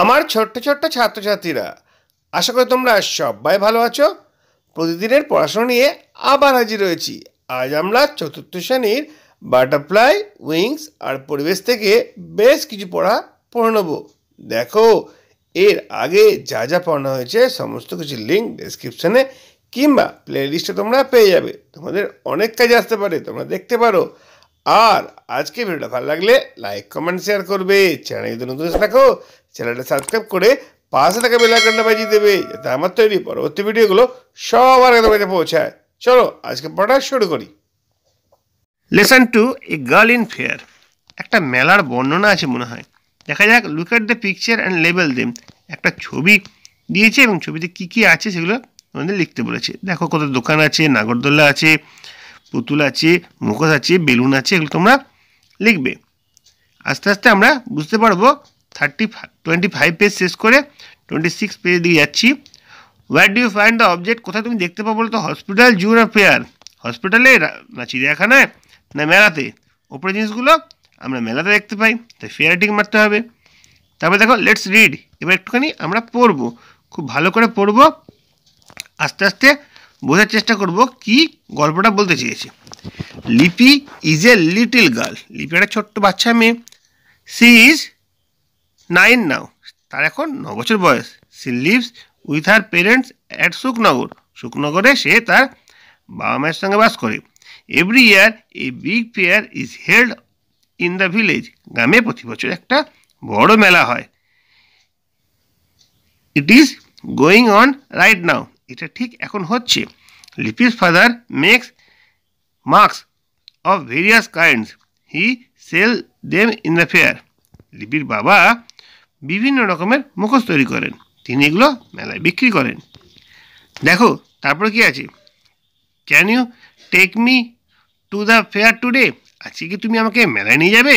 আমার ছোট্ট ছোট্ট ছাত্রছাত্রীরা আশা করি তোমরা সবাই ভালো আছো প্রতিদিনের পড়াশোনা নিয়ে আবার হাজির রয়েছি আজ আমরা চতুর্থ শ্রেণীর বাটারফ্লাই উইংস আর পরিবেশ থেকে বেশ কিছু পড়া পড়ে নেব দেখো এর আগে যা যা পড়ানো হয়েছে সমস্ত কিছু লিঙ্ক ডেসক্রিপশানে কিংবা প্লেলিস্টে তোমরা পেয়ে যাবে তোমাদের অনেক কাজে আসতে পারে তোমরা দেখতে পারো আর আজকে ভিডিওটা ভালো লাগলে লাইক কমেন্ট শেয়ার করবে চ্যানেল যদি নতুন থাকো চ্যানেলটা সাবস্ক্রাইব করে পাশে থাকা বেলাকানটা বাজিয়ে দেবে যাতে আমার তৈরি পরবর্তী ভিডিওগুলো সবার আগে কাছে পৌঁছায় চলো আজকে পড়া শুরু করি lesson two a girl in fair একটা মেলার বর্ণনা আছে মনে হয় দেখা যাক look at the picture and label them একটা ছবি দিয়েছে এবং ছবিতে কী কী আছে সেগুলো আমাদের লিখতে বলেছে দেখো কত দোকান আছে নাগরদোল্লা আছে পুতুল আছে মুখোশ আছে বেলুন আছে এগুলো তোমরা লিখবে আস্তে আস্তে আমরা বুঝতে পারবো thirty five twenty five page শেষ করে টোয়েন্টি সিক্স পেজের দিকে যাচ্ছি what do you find the object কোথায় তুমি দেখতে পাবো বলো তো হসপিটাল জু না ফেয়ার হসপিটালে না চিড়িয়াখানায় না মেলাতে ওপরে জিনিসগুলো আমরা মেলাতে দেখতে পাই তাই ফেয়ার ঠিক মারতে হবে তারপরে দেখো লেটস রিড এবার একটুখানি আমরা পড়বো খুব ভালো করে পড়বো আস্তে আস্তে বোঝার চেষ্টা করব কি গল্পটা বলতে চেয়েছে লিপি ইজ এ লিটিল গার্ল লিপি একটা ছোট্ট বাচ্চা মেয়ে সি ইজ নাইন নাও তার এখন ন বছর বয়স she lives with her parents at Shuknagar শুকনগরে সে তার বাবা মায়ের সঙ্গে বাস করে every year a big fair is held in the village গ্রামে প্রতি বছর একটা বড় মেলা হয় it is going on right now এটা ঠিক এখন হচ্ছে Lipi's father makes masks of various kinds he sell them in the fair লিপির বাবা বিভিন্ন রকমের মুখোশ তৈরি করেন তিনি এগুলো মেলায় বিক্রি করেন দেখো তারপরে কি আছে can you take me to the fair today আজকে কি তুমি আমাকে মেলায় নিয়ে যাবে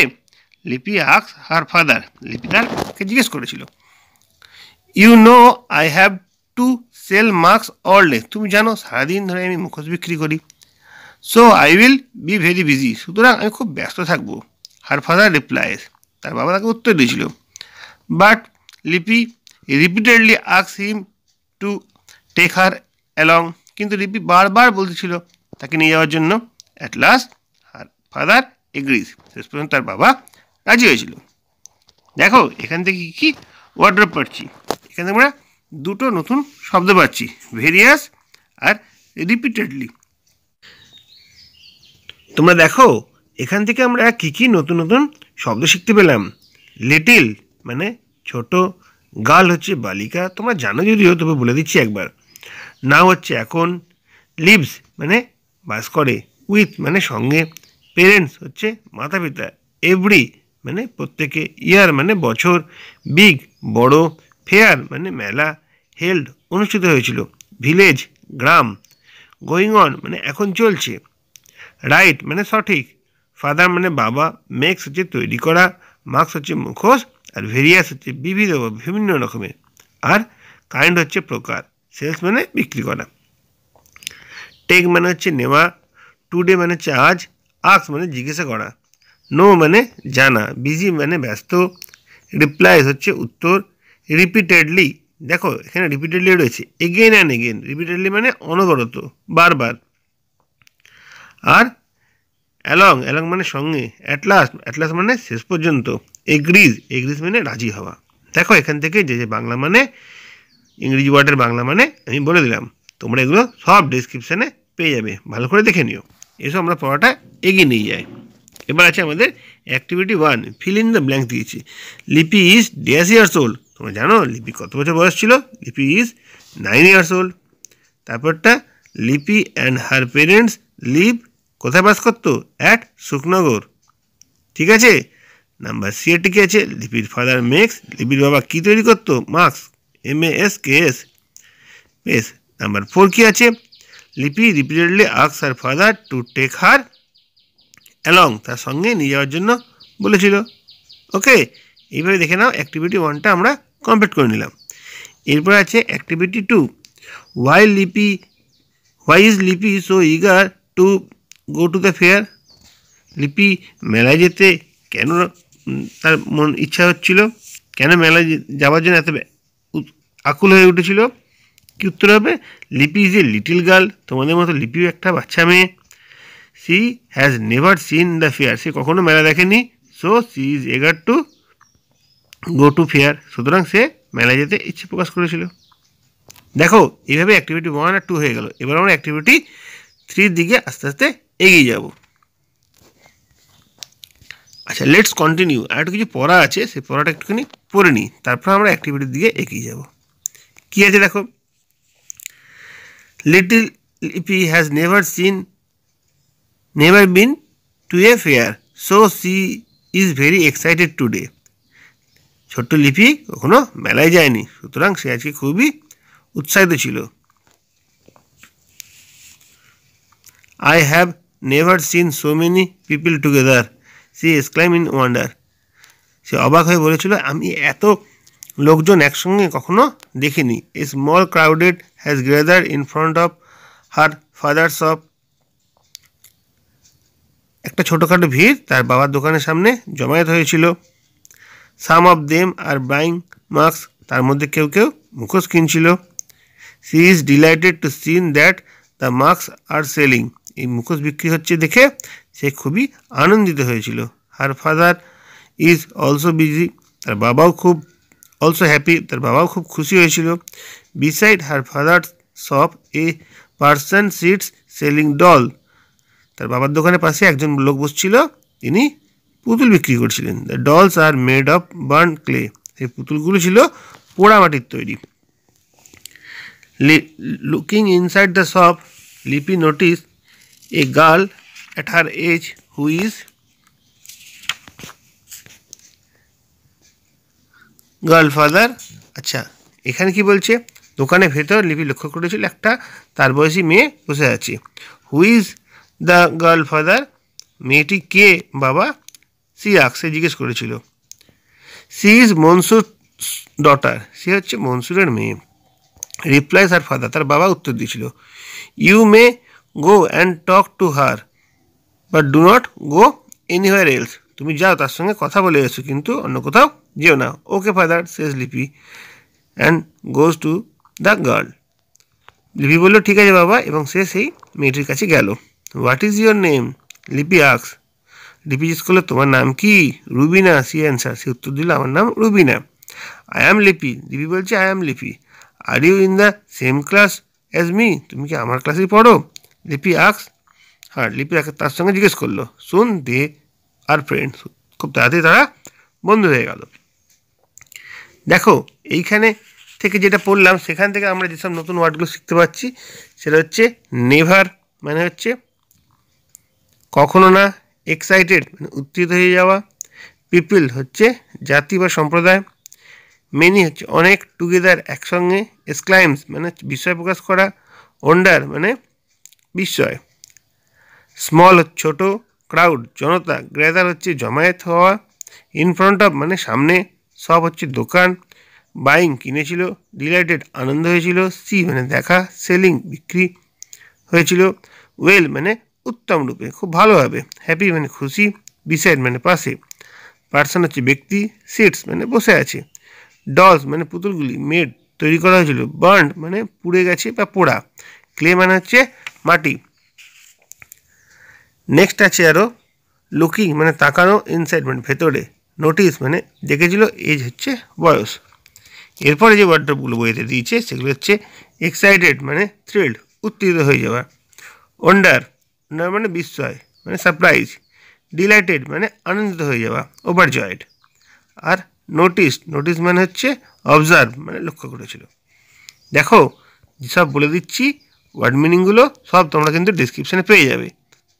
লিপি আক্স হার ফাদার লিপি তারকে জিজ্ঞেস করেছিল you know I have to sell mask all day তুমি জানো সারাদিন ধরে আমি মুখোশ বিক্রি করি so I will be very busy সুতরাং আমি খুব ব্যস্ত থাকবো হার ফাদার রিপ্লাইস তার বাবা তাকে উত্তর দিয়েছিল But Lippy repeatedly asked him to take her along. কিন্তু লিপি বারবার বলতেছিল তাকে নিয়ে যাওয়ার জন্য at last her father agrees শেষ পর্যন্ত তার বাবা রাজি হয়েছিল দেখো এখান থেকে কী কী ওয়ার্ড্রপ পাচ্ছি এখান থেকে আমরা দুটো নতুন শব্দ পাচ্ছি ভেরিয়াস আর রিপিটেডলি তোমরা দেখো এখান থেকে আমরা কী কী নতুন নতুন শব্দ শিখতে পেলাম লিটিল মানে ছোট গাল হচ্ছে বালিকা তোমরা জানো যদিও তবে বলে দিচ্ছি একবার নাও হচ্ছে এখন লিভস মানে বাস করে উইথ মানে সঙ্গে পেরেন্টস হচ্ছে মাতা পিতা এভরি মানে প্রত্যেকে ইয়ার মানে বছর বিগ বড় ফেয়ার মানে মেলা হেল্ড অনুষ্ঠিত হয়েছিল ভিলেজ গ্রাম গোয়িং অন মানে এখন চলছে রাইট মানে সঠিক ফাদার মানে বাবা মেক্স হচ্ছে তৈরি করা মাস্ক হচ্ছে মুখোশ আর ভেরিয়াস হচ্ছে বিবিধ বিভিন্ন রকমের আর কাইন্ড হচ্ছে প্রকার সেলস মানে বিক্রি করা টেক মানে হচ্ছে নেওয়া টুডে মানে হচ্ছে আজ আস মানে জিজ্ঞাসা করা নো মানে জানা বিজি মানে ব্যস্ত রিপ্লাইজ হচ্ছে উত্তর রিপিটেডলি দেখো এখানে রিপিটেডলি রয়েছে এগেন অ্যান্ড এগেন রিপিটেডলি মানে অনবরত বারবার আর অ্যালং অ্যালং মানে সঙ্গে অ্যাটলাস্ট অ্যাটলাস্ট মানে শেষ পর্যন্ত এগ্রিজ এগ্রিজ মানে রাজি হওয়া দেখো এখান থেকে যে যে বাংলা মানে ইংরেজি ওয়ার্ডের বাংলা মানে আমি বলে দিলাম তোমরা এগুলো সব ডিসক্রিপশানে পেয়ে যাবে ভালো করে দেখে নিও এসব আমরা পড়াটা এগিয়ে নিয়ে যাই এবার আছে আমাদের activity one fill in the blank দিয়েছি Lipi is Dias years old তোমরা জানো লিপি কত বছর বয়স ছিল লিপি ইজ নাইন ইয়ার্স ওল্ড তারপরটা লিপি অ্যান্ড হার পেরেন্টস লিভ কোথায় বাস করতো অ্যাট শুকনগর ঠিক আছে নাম্বার সি এ টিকে আছে লিপির ফাদার মেক্স লিপির বাবা কী তৈরি করতো masks M A S K S বেশ নাম্বার ফোর কী আছে Lipi repeatedly asks her father to take her along তার সঙ্গে নিয়ে যাওয়ার জন্য বলেছিল ওকে এইভাবে দেখে নাও অ্যাক্টিভিটি ওয়ানটা আমরা কমপ্লিট করে নিলাম এরপর আছে activity two why Lipi why is Lipi so eager to go to the fair Lipi মেলায় যেতে কেন তার মন ইচ্ছা হচ্ছিল কেন মেলায় যাওয়ার জন্য এত আকুল হয়ে উঠেছিল কি উত্তর হবে লিপি ইজ এ লিটিল গার্ল তোমাদের মতো লিপিও একটা বাচ্চা মেয়ে she has never seen the fair সে কখনো মেলা দেখেনি so she is eager to go to fair সুতরাং সে মেলায় যেতে ইচ্ছে প্রকাশ করেছিল দেখো এইভাবে অ্যাক্টিভিটি ওয়ান আর টু হয়ে গেল এবার আমরা অ্যাক্টিভিটি থ্রির দিকে আস্তে আস্তে এগিয়ে যাবো আচ্ছা লেটস কন্টিনিউ আর একটু কিছু পড়া আছে সেই পড়াটা একটুখানি পড়ে নিই তারপর আমরা অ্যাক্টিভিটির দিকে এগিয়ে যাব কী আছে দেখো little Lipi has never seen never been to a fair so she is very excited today ছোট্ট লিপি কখনো মেলায় যায়নি সুতরাং সে আজকে খুবই উৎসাহিত ছিল I have never seen so many people together she exclaim in wonder সে অবাক হয়ে বলেছিল আমি এত লোকজন একসঙ্গে কখনো দেখিনি a small crowded has gathered in front of her father shop একটা ছোটোখাটো ভিড় তার বাবার দোকানের সামনে জমায়েত হয়েছিল some of them are buying mask তার মধ্যে কেউ কেউ মুখোশ কিনছিল she is delighted to seen that the mask are selling এই মুখোশ বিক্রি হচ্ছে দেখে সে খুবই আনন্দিত হয়েছিল her father is also busy তার বাবাও খুব অলসো হ্যাপি তার বাবাও খুব খুশি হয়েছিল beside her father shop a person sits selling doll তার বাবার দোকানের পাশে একজন লোক বসছিল তিনি পুতুল বিক্রি করছিলেন the dolls are made of burn clay সেই পুতুলগুলো ছিল পোড়ামাটির তৈরি looking inside the shop Lipi notice a girl at her age who is girl father আচ্ছা এখানে কি বলছে দোকানের ভেতর লিপি লক্ষ্য করেছিল একটা তার বয়সী মেয়ে বসে আছে who is the girl father মেয়েটি কে বাবা সিরাক সে জিজ্ঞেস করেছিল সি ইজ মনসুর ডটার সে হচ্ছে মনসুরের মেয়ে রিপ্লাই তার ফাদার তার বাবা উত্তর দিয়েছিল you may go and talk to her but do not go anywhere else তুমি যাও তার সঙ্গে কথা বলে এসো কিন্তু অন্য কোথাও যেও না ওকে ফাদার শেষ Lipi and goes to the girl Lipi বললো ঠিক আছে বাবা এবং সে সেই মেয়েটির কাছে গেল হোয়াট ইজ ইয়োর নেম লিপি আক্স লিপি জিজ্ঞেস করলো তোমার নাম কি রুবিনা সি অ্যান্সার সে উত্তর দিল আমার নাম রুবিনা আই অ্যাম লিপি লিপি বলছে I am Lipi are you in the same class as me তুমি কি আমার ক্লাসেই পড়ো লিপি আক্স হ্যাঁ লিপি আক্স তার সঙ্গে জিজ্ঞেস করলো সুন দে আর ফ্রেন্ডস খুব তাড়াতাড়ি তারা বন্ধু হয়ে গেল দেখো এইখানে থেকে যেটা পড়লাম সেখান থেকে আমরা যেসব নতুন ওয়ার্ডগুলো শিখতে পাচ্ছি সেটা হচ্ছে নেভার মানে হচ্ছে কখনো না এক্সাইটেড মানে উত্তৃত হয়ে যাওয়া পিপল হচ্ছে জাতি বা সম্প্রদায় মেনি হচ্ছে অনেক টুগেদার একসঙ্গে স্ক্লাইমস মানে বিষয় প্রকাশ করা ওন্ডার মানে বিস্ময় স্মল ছোট ক্রাউড জনতা গ্রেদার হচ্ছে জমায়েত হওয়া ইন ফ্রন্ট অফ মানে সামনে সব হচ্ছে দোকান বাইং কিনেছিল ডিলাইটেড আনন্দ হয়েছিল সি মানে দেখা সেলিং বিক্রি হয়েছিল ওয়েল মানে উত্তম রূপে খুব ভালোভাবে হ্যাপি মানে খুশি বিসাইড মানে পাশে পার্সন হচ্ছে ব্যক্তি সিটস মানে বসে আছে ডলস মানে পুতুলগুলি মেড তৈরি করা হয়েছিল বার্ন মানে পুড়ে গেছে বা পোড়া ক্লে মানে হচ্ছে মাটি নেক্সট আছে আরও লুকিং মানে তাকানো ইনসাইড মানে ভেতরে নোটিস মানে দেখেছিল এজ হচ্ছে বয়স এরপরে যে ওয়ার্ডগুলো বইতে দিয়েছে সেগুলো হচ্ছে এক্সাইটেড মানে থ্রিল্ড উত্তেজিত হয়ে যাওয়া ওন্ডার ওন্ডার মানে বিস্ময় মানে সারপ্রাইজ ডিলাইটেড মানে আনন্দিত হয়ে যাওয়া ওভার জয়েড আর নোটিস নোটিস মানে হচ্ছে অবজার্ভ মানে লক্ষ্য করেছিল দেখো সব বলে দিচ্ছি ওয়ার্ড মিনিংগুলো সব তোমরা কিন্তু ডিসক্রিপশানে পেয়ে যাবে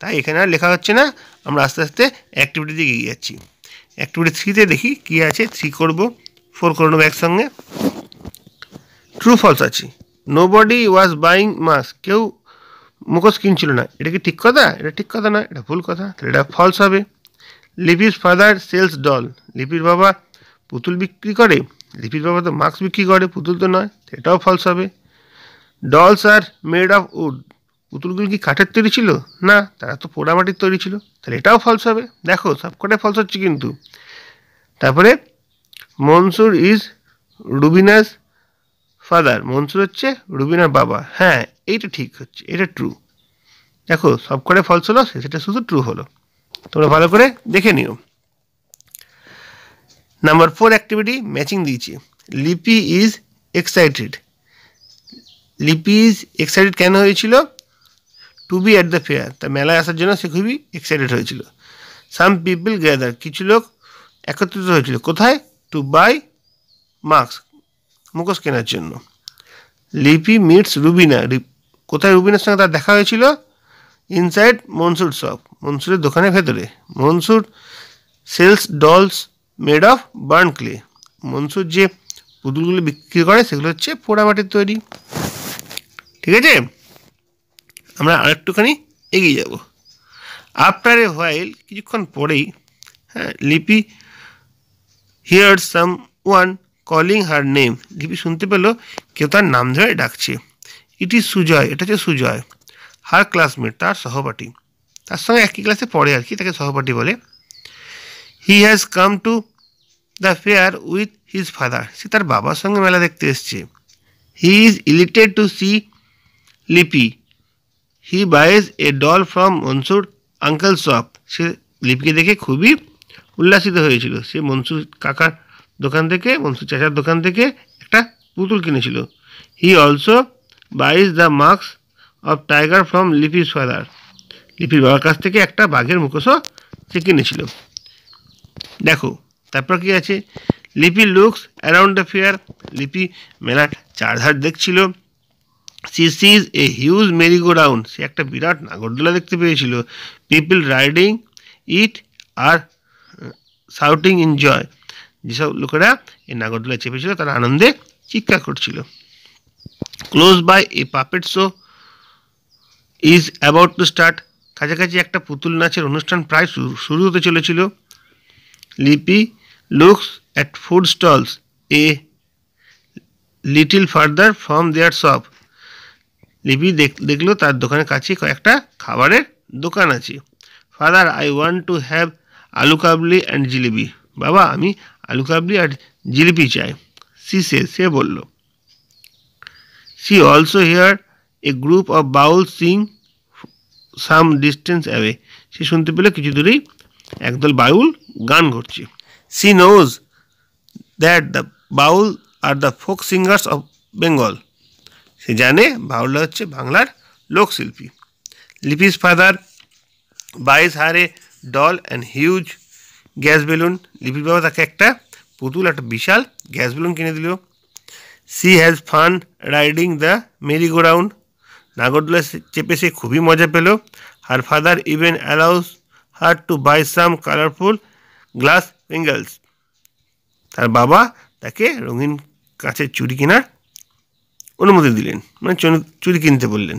তাই এখানে আর লেখা হচ্ছে না আমরা আস্তে আস্তে অ্যাক্টিভিটি দিকে এগিয়ে যাচ্ছি অ্যাক্টিভিটি থ্রিতে দেখি কী আছে থ্রি করব ফোর করে নেবো একসঙ্গে ট্রু ফলস আছে nobody was buying mask কেউ মুখোশ কিনছিল না এটা কি ঠিক কথা এটা ঠিক কথা না এটা ভুল কথা তাহলে এটা ফলস হবে লিপির ফাদার সেলস ডল লিপির বাবা পুতুল বিক্রি করে লিপির বাবা তো মাস্ক বিক্রি করে পুতুল তো নয় সেটাও ফলস হবে dolls are made of wood পুতুলগুলো কি কাঠের তৈরি ছিল না তারা তো পোড়ামাটির তৈরি ছিল তাহলে এটাও ফলস হবে দেখো সবকটাই ফলস হচ্ছে কিন্তু তারপরে মনসুর ইজ রুবিনাস ফাদার মনসুর হচ্ছে রুবিনার বাবা হ্যাঁ এইটা ঠিক হচ্ছে এটা ট্রু দেখো সবকটাই ফলস হলো সেটা শুধু ট্রু হলো তোমরা ভালো করে দেখে নিও নাম্বার ফোর অ্যাক্টিভিটি ম্যাচিং দিয়েছি Lipi is excited Lipi's excited কেন হয়েছিল to be at the fair তা মেলায় আসার জন্য সে খুবই এক্সাইটেড হয়েছিল সাম পিপল গ্যাদার কিছু লোক একত্রিত হয়েছিল কোথায় টু বাই মাস্ক মুখোশ কেনার জন্য লিপি মিটস রুবিনা কোথায় রুবিনার সঙ্গে তার দেখা হয়েছিল ইনসাইড মনসুর শপ মনসুরের দোকানের ভেতরে Mansur sells dolls made of burn clay Mansur যে পুতুলগুলো বিক্রি করে সেগুলো হচ্ছে পোড়ামাটির তৈরি ঠিক আছে আমরা আরেকটুখানি এগিয়ে যাব আফটার এ হোয়াইল কিছুক্ষণ পরেই হ্যাঁ Lipi hear someone calling her name Lipi শুনতে পেল কেউ তার নাম ধরে ডাকছে ইট ইজ সুজয় এটা হচ্ছে সুজয় হার ক্লাসমেট তার সহপাঠী তার সঙ্গে একই ক্লাসে পড়ে আর কি তাকে সহপাঠী বলে he has come to the fair with his father সে তার বাবার সঙ্গে মেলা দেখতে এসছে he is elated to see Lipi he buys a doll from Mansur uncle shop সে লিপিকে দেখে খুবই উল্লাসিত হয়েছিল সে মনসুর কাকার দোকান থেকে মনসুর চাচার দোকান থেকে একটা পুতুল কিনেছিল he also buys the masks of tiger from লিপির ফাদার লিপির বাবার কাছ থেকে একটা বাঘের মুখোশও সে কিনেছিল দেখো তারপর কি আছে লিপি লুকস অ্যারাউন্ড দ্য ফেয়ার লিপি মেলার চারধার দেখছিল she sees a huge go round সে একটা বিরাট নাগরদোলা দেখতে পেয়েছিল people riding it are shouting enjoy যেসব লোকেরা এই নাগরদোলায় চেপেছিল তারা আনন্দে চিৎকার করছিল close by a puppet show is about to start কাছাকাছি একটা পুতুল নাচের অনুষ্ঠান প্রায় শুরু হতে চলেছিল Lipi looks at food stalls a little further from there shop Lipi দেখলো তার দোকানের কাছে কয়েকটা খাবারের দোকান আছে father I want to have aloo kabli and jalebi বাবা আমি আলু কাবলি আর জিলিপি চাই সি সে সে বলল she also hear a group of baul sing some distance away সে শুনতে পেলে কিছু দূরেই একদল বাউল গান ঘটছে she knows that the baul are the folk singers of Bengal সে জানে বাউলা হচ্ছে বাংলার লোকশিল্পী Lipi's father buys her a doll and huge gas balloon লিপির বাবা তাকে একটা পুতুল একটা বিশাল গ্যাস বেলুন কিনে দিল she has fun riding the merry go round নাগরদোলা চেপে সে খুবই মজা পেল her father even allows her to buy some colourful glass bangles তার বাবা তাকে রঙিন কাছে চুরি কেনার অনুমতি দিলেন মানে চুরি কিনতে বললেন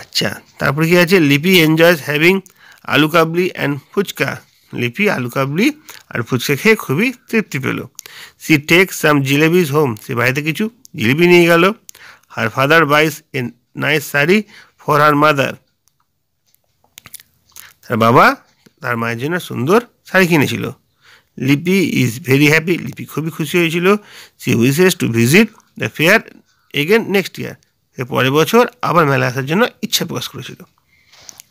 আচ্ছা তারপরে কি আছে লিপি এনজয়স হ্যাভিং আলু কাবলি অ্যান্ড ফুচকা লিপি আলু কাবলি আর ফুচকা খেয়ে খুবই তৃপ্তি পেল she take some jalebis home সে বাড়িতে কিছু জিলিপি নিয়ে গেল her father buys a nice sari for her mother তার বাবা তার মায়ের জন্য সুন্দর শাড়ি কিনেছিল লিপি ইজ ভেরি হ্যাপি লিপি খুবই খুশি হয়েছিল she wishes to visit the fair again next year সে পরের বছর আবার মেলা আসার জন্য ইচ্ছা প্রকাশ করেছিল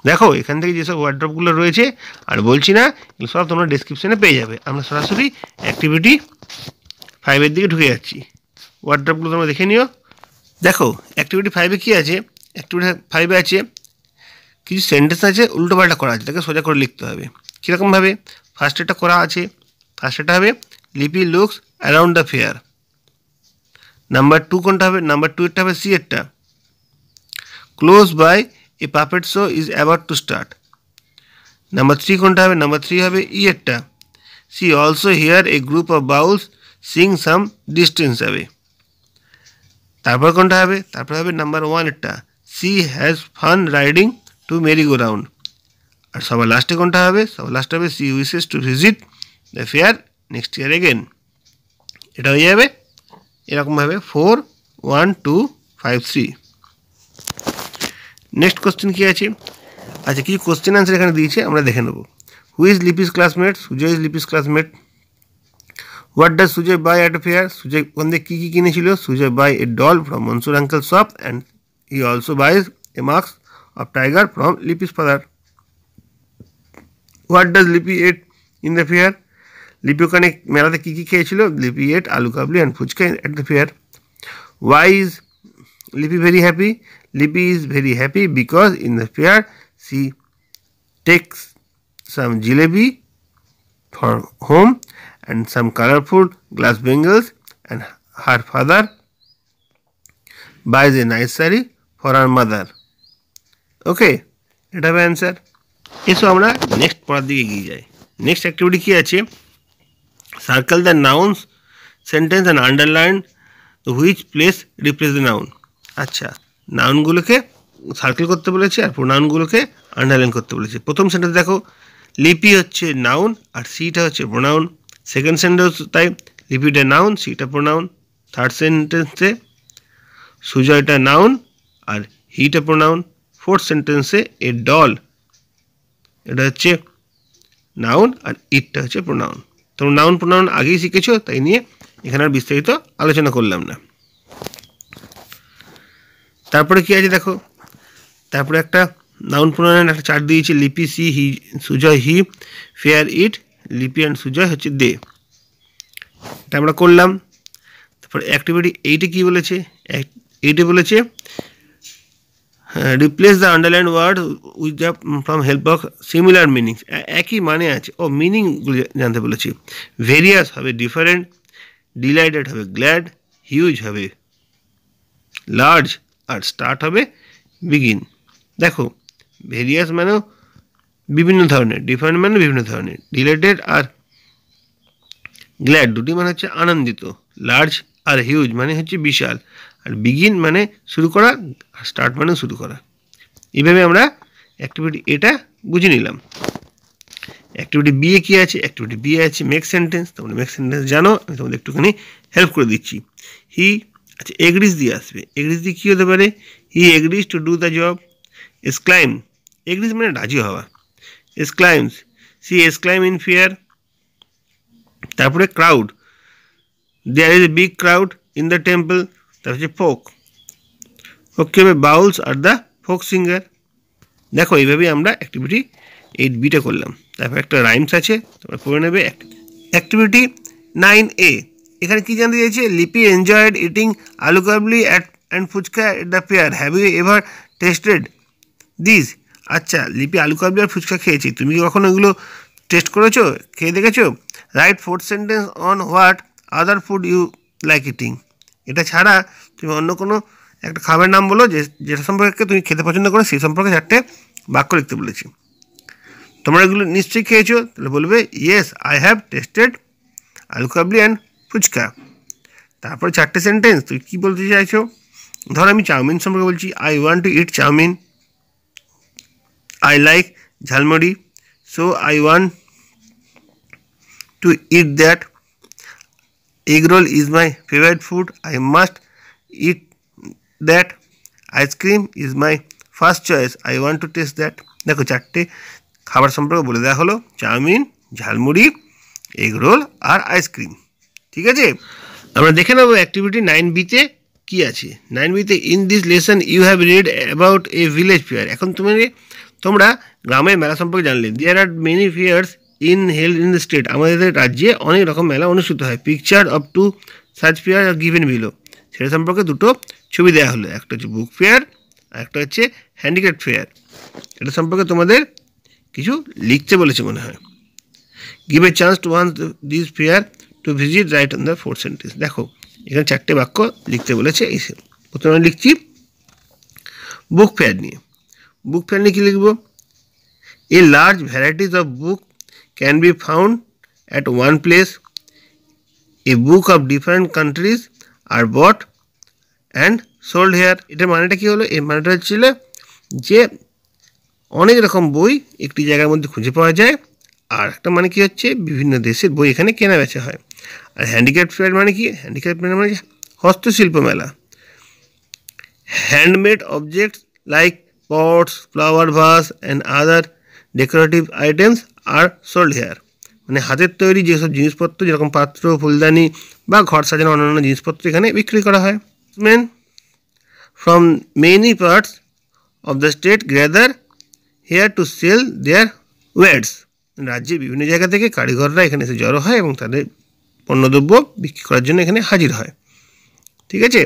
দেখো এখান থেকে যেসব ওয়ার্ড্রপগুলো রয়েছে আর বলছি না এগুলো সব তোমরা ডিসক্রিপশানে পেয়ে যাবে আমরা সরাসরি অ্যাক্টিভিটি ফাইভের দিকে ঢুকে যাচ্ছি ওয়ার্ড্রপগুলো তোমরা দেখে নিও দেখো অ্যাক্টিভিটি ফাইভে কী আছে অ্যাক্টিভিটি ফাইভে আছে কিছু সেন্টেন্স আছে উল্টোপাল্টা করা আছে তাকে সোজা করে লিখতে হবে কীরকমভাবে ফার্স্ট এটা করা আছে ফাস্টটা হবে Lipi looks around the fair number 2 কোনটা হবে নাম্বার 2 এরটা হবে সি এরটা close by a puppet show is about to start number 3 কোনটা হবে নাম্বার 3 হবে ই এরটা she also hear a group of Bauls sings some distance away তারপর কোনটা হবে তারপর হবে নাম্বার 1 এরটা she has fun riding to merry go round আর সব লাস্টটা কোনটা হবে সব লাস্ট হবে she we wish to visit the fair next year again এটা হয়ে যাবে এরকমভাবে four one two five three next question কী আছে আচ্ছা কিছু কোশ্চেন আনসার এখানে দিয়েছে আমরা দেখে নেব who's Lipi's classmate Sujoy is Lipi's classmate what does Sujoy buy at fair Sujoy ওখান থেকে কী কী কিনেছিল Sujoy buy a doll from Mansur uncle shop and he also buys a mask of tiger from Lipi's father what does Lipi eat in the fair লিপি ওখানে মেলাতে কী কী খেয়েছিল লিপি ate aloo kabli and phuchka at the fair why is Lipi very happy Lipi is very happy because in the fair she takes some jalebi for home and some colourful glass bangles and her father buys a nice saree for her mother. Okay এটা হবে answer এসো আমরা next পড়ার দিকে এগিয়ে যাই next activity কী আছে Circle the nouns, sentence and underline which place represents the noun. আচ্ছা নাউনগুলোকে সার্কেল করতে বলেছে আর প্রোনাউনগুলোকে আন্ডারলাইন করতে বলেছে প্রথম সেন্টেন্স দেখো লিপি হচ্ছে নাউন আর সিটা হচ্ছে প্রোনাউন সেকেন্ড সেন্টেন্স তাই লিপিটা নাউন সিটা প্রোনাউন থার্ড সেন্টেন্সে সুজয়টা নাউন আর হিটা প্রোনাউন ফোর্থ সেন্টেন্সে এ ডল এটা হচ্ছে নাউন আর ইটটা হচ্ছে প্রোনাউন তোমরা নাউন প্রোনাউন আগেই শিখেছো তাই নিয়ে এখানে আর বিস্তারিত আলোচনা করলাম না তারপরে কি আছে দেখো তারপরে একটা নাউন প্রোনাউনের একটা চার্ট দিয়েছি Lipi she he Sujoy he fair it Lipi and Sujoy হচ্ছে দে এটা আমরা করলাম তারপর অ্যাক্টিভিটি এইটে কি বলেছে এইটে বলেছে replace the underline word with the from help of similar meanings একই মানে আছে ও মিনিংগুলি জানতে বলেছি ভেরিয়াস হবে ডিফারেন্ট ডিলাইটেড হবে গ্ল্যাড হিউজ হবে লার্জ আর স্টার্ট হবে বিগিন দেখো ভেরিয়াস মানেও বিভিন্ন ধরনের ডিফারেন্ট মানে বিভিন্ন ধরনের ডিলাইটেড আর গ্ল্যাড দুটি মানে হচ্ছে আনন্দিত লার্জ আর হিউজ মানে হচ্ছে বিশাল আর বিগিন মানে শুরু করা স্টার্ট মানে শুরু করা এইভাবে আমরা অ্যাক্টিভিটি এটা বুঝে নিলাম অ্যাক্টিভিটি বিয়ে কী আছে অ্যাক্টিভিটি বিয়ে আছে মেক সেন্টেন্স তোমরা মেক সেন্টেন্স জানো আমি তোমাদের একটুখানি হেল্প করে দিচ্ছি হি আচ্ছা এগ্রিস দিয়ে আসবে এগ্রিস দিয়ে কী হতে পারে he agrees to do the job as climb agrees মানে রাজি হওয়া as climbs she as climb in fear তারপরে crowd there is a big crowd in the temple তার হচ্ছে ফোক ওকে বাউলস আর দ্য ফোক সিঙ্গার দেখো এইভাবেই আমরা অ্যাক্টিভিটি এইট বিটা করলাম তারপর একটা রাইমস আছে তোমরা করে নেবে অ্যাক্টিভিটি নাইন এ এখানে কী জানতে চাইছে লিপি enjoyed eating aloo kabli at and fuchka at the fair have you ever tasted this আচ্ছা লিপি আলু কাবলি আর ফুচকা খেয়েছি তুমি কি কখনো এগুলো টেস্ট করেছো খেয়ে দেখেছো right fourth sentence on what other food you like eating এটা ছাড়া তুমি অন্য কোনো একটা খাবারের নাম বলো যে যেটা সম্পর্কে তুমি খেতে পছন্দ করো সেই সম্পর্কে চারটে বাক্য লিখতে বলেছি তোমরা এগুলো নিশ্চয়ই খেয়েছো তাহলে বলবে ইয়েস আই হ্যাভ টেস্টেড আলু কাবলি অ্যান্ড ফুচকা তারপরে চারটে সেন্টেন্স তুই কী বলতে চাইছো ধর আমি চাউমিন সম্পর্কে বলছি I want to eat chowmein I like jhalmuri so I want to eat that egg roll is my favourite food I must eat that ice cream is my first choice I want to taste that দেখো চারটে খাবার সম্পর্কে বলে দেওয়া হলো chowmein jhalmuri egg roll আর ice cream ঠিক আছে আমরা দেখে নেবো অ্যাক্টিভিটি নাইন বিতে কী আছে নাইন বিতে in this lesson you have read about a village fair এখন তুমি তোমরা গ্রামের মেলা সম্পর্কে জানলে there are many fairs in health in state আমাদের রাজ্যে অনেক রকম মেলা অনুষ্ঠিত হয় picture of two search fair given below সেটা সম্পর্কে দুটো ছবি দেওয়া হলো একটা হচ্ছে বুক ফেয়ার আর একটা হচ্ছে হ্যান্ডিক্রাফট ফেয়ার এটা সম্পর্কে তোমাদের কিছু লিখতে বলেছে মনে হয় give a chance to one this fair to visit write on the four sentence দেখো এখানে চারটে বাক্য লিখতে বলেছে এই প্রথমে আমি লিখছি বুক ফেয়ার নিয়ে বুক ফেয়ার নিয়ে কী লিখব a large varieties of book can be found at one place a book of different countries are bought and sold here এটার মানেটা কী হলো এর মানেটা হচ্ছিল যে অনেক রকম বই একটি জায়গার মধ্যে খুঁজে পাওয়া যায় আর একটা মানে কি হচ্ছে বিভিন্ন দেশের বই এখানে কেনা বেচা হয় আর হ্যান্ডিক্রাফট ফেয়ার মানে কি হ্যান্ডিক্রাফট ফেয়ার মানে হস্তশিল্প মেলা handmade objects like pots flower vase and other decorative items are sold here মানে হাতের তৈরি যেসব জিনিসপত্র যেরকম পাত্র ফুলদানি বা ঘর সাজানো অন্যান্য জিনিসপত্র এখানে বিক্রি করা হয় craftsmen from many parts of the state gather here to sell their wares. রাজ্যে বিভিন্ন জায়গা থেকে কারিগররা এখানে এসে জড়ো হয় এবং তাদের পণ্যদ্রব্য বিক্রি করার জন্য এখানে হাজির হয় ঠিক আছে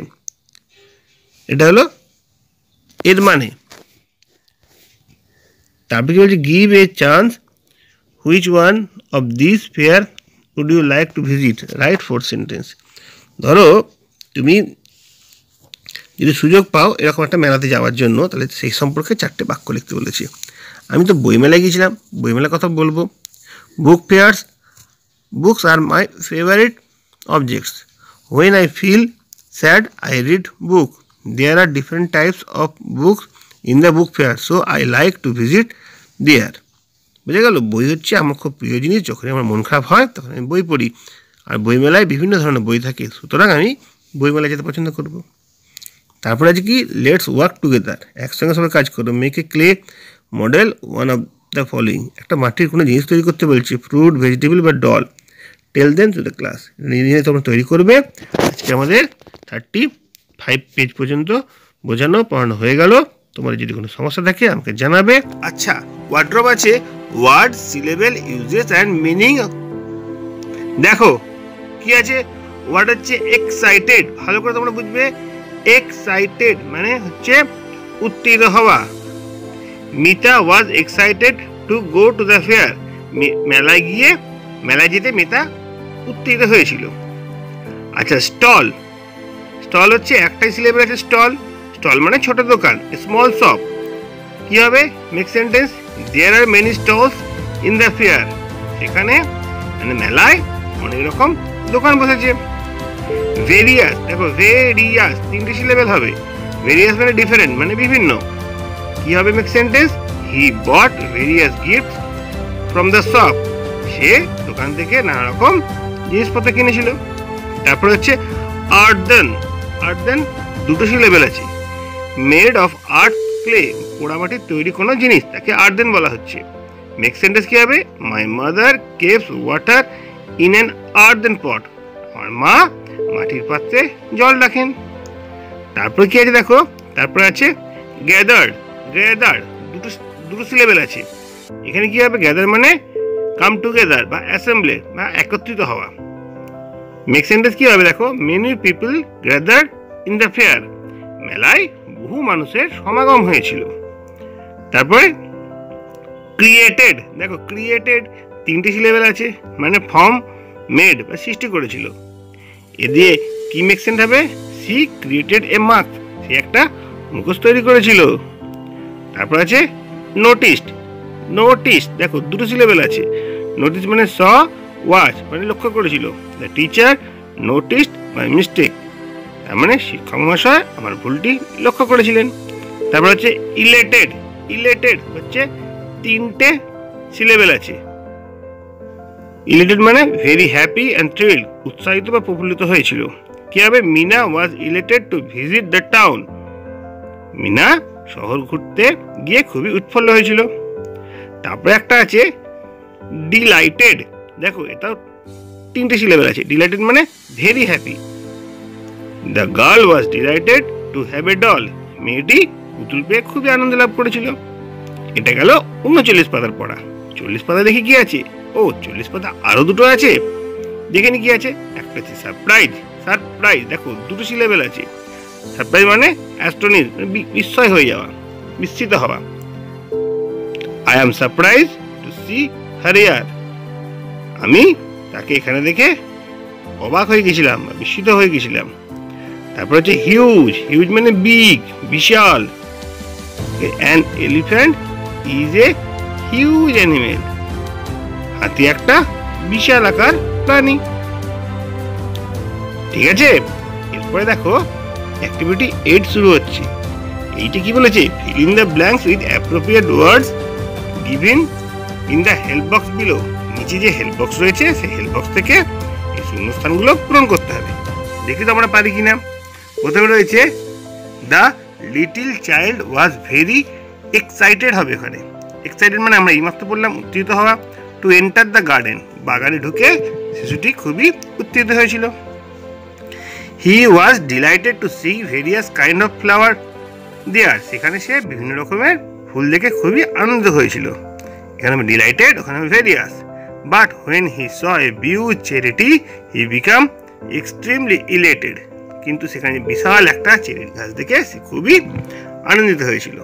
এটা হলো এর মানে তারপরে কি বলছে give a chance which one of this fair would you like to visit write four sentence ধরো তুমি যদি সুযোগ পাও এরকম একটা মেলাতে যাওয়ার জন্য তাহলে সেই সম্পর্কে চারটে বাক্য লিখতে বলেছি আমি তো বইমেলায় গিয়েছিলাম বইমেলার কথা বলবো book fairs books are my favourite objects when I feel sad I read book there are different types of books in the book fair so I like to visit there বুঝে গেল বই হচ্ছে আমার খুব প্রিয় জিনিস যখনই আমার মন খারাপ হয় তখন আমি বই পড়ি আর বইমেলায় বিভিন্ন ধরনের বই থাকে সুতরাং আমি বইমেলায় যেতে পছন্দ করবো তারপরে আছে কি লেটস ওয়ার্ক টুগেদার একসঙ্গে সবাই কাজ করো make a clay model one of the following একটা মাটির কোনো জিনিস তৈরি করতে বলছি ফ্রুট ভেজিটেবল বা doll tell then to the class নিজে তোমরা তৈরি করবে আজকে আমাদের থার্টি ফাইভ পেজ পর্যন্ত বোঝানো পড়ানো হয়ে গেল তোমার যদি কোনো সমস্যা থাকে আমাকে জানাবে আচ্ছা ওয়ার্ড্রপ আছে word syllable uses and meaning দেখো কি আছে ওয়ার্ড হচ্ছে এক্সাইটেড ভালো করে তোমরা বুঝবে এক্সাইটেড মানে হচ্ছে উত্তীর্ণ হওয়া Mita was excited to go to the fair মেলায় গিয়ে মেলায় যেতে মিতা উত্তীর্ণ হয়েছিল আচ্ছা স্টল স্টল হচ্ছে একটাই সিলেবেল আছে স্টল স্টল মানে ছোট দোকান স্মল শপ কি হবে make sentence there are many stalls in the fair সেখানে মানে মেলায় অনেক রকম দোকান বসেছে ভেরিয়াস দেখো ভেরিয়াস তিনটে সিলেবেল হবে ভেরিয়াস মানে ডিফারেন্ট মানে বিভিন্ন কি হবে mix sentence he bought various gift from the shop সে দোকান থেকে নানা রকম জিনিসপত্র কিনেছিল তারপরে হচ্ছে আর্দেন দেন দুটো সিলেবেল আছে মেড অফ আর্ট ক্লে পোড়ামাটির তৈরি কোনো জিনিস তাকে আর্দেন বলা হচ্ছে নেক্সট সেন্টেন্স কী হবে my mother keeps water in earthen pot আমার মা মাটির পাত্রে জল রাখেন তারপর কি আছে দেখো তারপর আছে গ্যাদার গ্যাদার দুটো দুটো সিলেবেল আছে এখানে কি হবে গ্যাদার মানে কাম টুগেদার বা অ্যাসেম্বলি বা একত্রিত হওয়া মেক সেন্টেন্স কি হবে দেখো many people gather in the fair মেলায় বহু মানুষের সমাগম হয়েছিল তারপরে ক্রিয়েটেড দেখো ক্রিয়েটেড তিনটে সিলেবেল আছে মানে ফর্ম মেড বা সৃষ্টি করেছিল এ দিয়ে কি মেক্সেন্ট হবে সি ক্রিয়েটেড এ মাস সে একটা মুখোশ তৈরি করেছিল তারপর আছে নোটিস্ট নোটিস্ট দেখো দুটো সিলেবেল আছে নোটিস মানে স ওয়াচ মানে লক্ষ্য করেছিল the teacher noticed my mistake তার মানে শিক্ষক মহাশয় আমার ভুলটি লক্ষ্য করেছিলেন তারপর হচ্ছে ইলেটেড ইলেটেড হচ্ছে তিনটে সিলেবেল আছে ইলেটেড মানে ভেরি হ্যাপি অ্যান্ড থ্রিল উৎসাহিত বা প্রফুল্লিত হয়েছিল কিভাবে Mina was elated to visit the town Mina শহর ঘুরতে গিয়ে খুবই উৎফুল্ল হয়েছিল তারপরে একটা আছে ডিলাইটেড দেখো এটাও তিনটে সিলেবেল আছে ডিলাইটেড মানে very happy the girl was delighted to have a doll মেয়েটি পুতুল পেয়ে খুবই আনন্দ লাভ করেছিল এটা গেল উনচল্লিশ পাতার পড়া চল্লিশ পাতা দেখি কি আছে ও চল্লিশ পাতা আরও দুটো আছে দেখে নি কি আছে একটা আছে সারপ্রাইজ সারপ্রাইজ দেখো দুটো সিলেবেল আছে সারপ্রাইজ মানে অ্যাস্ট্রনির মানে বিস্ময় হয়ে যাওয়া বিস্মিত হওয়া I am surprise to see her here আমি তাকে এখানে দেখে অবাক হয়ে গেছিলাম বিস্মিত হয়ে গেছিলাম তারপর হচ্ছে হিউজ হিউজ মানে বিগ বিশাল an elephant is a huge animal হাতি একটা বিশাল আকার প্রাণী ঠিক আছে এরপরে দেখো অ্যাক্টিভিটি এইট শুরু হচ্ছে এইটা কি বলেছে fill in the blanks with appropriate words given in the help box below নিচে যে হেল্প বক্স রয়েছে সেই হেল্প বক্স থেকে এই শূন্যস্থানগুলো পূরণ করতে হবে দেখি তো আমরা পারি কিনা প্রথমে রয়েছে the little child was very excited হবে ওখানে এক্সাইটেড মানে আমরা এইমাত্র বললাম উত্তেজিত হওয়া টু এন্টার দ্য গার্ডেন বাগানে ঢুকে শিশুটি খুবই উত্তেজিত হয়েছিল he was delighted to see various kind of flower there সেখানে সে বিভিন্ন রকমের ফুল দেখে খুবই আনন্দ হয়েছিল এখানে আমি ডিলাইটেড ওখানে আমি various but when he saw a বিউ charity he became extremely elated কিন্তু সেখানে বিশাল একটা চেরির গাছ দেখে সে খুবই আনন্দিত হয়েছিল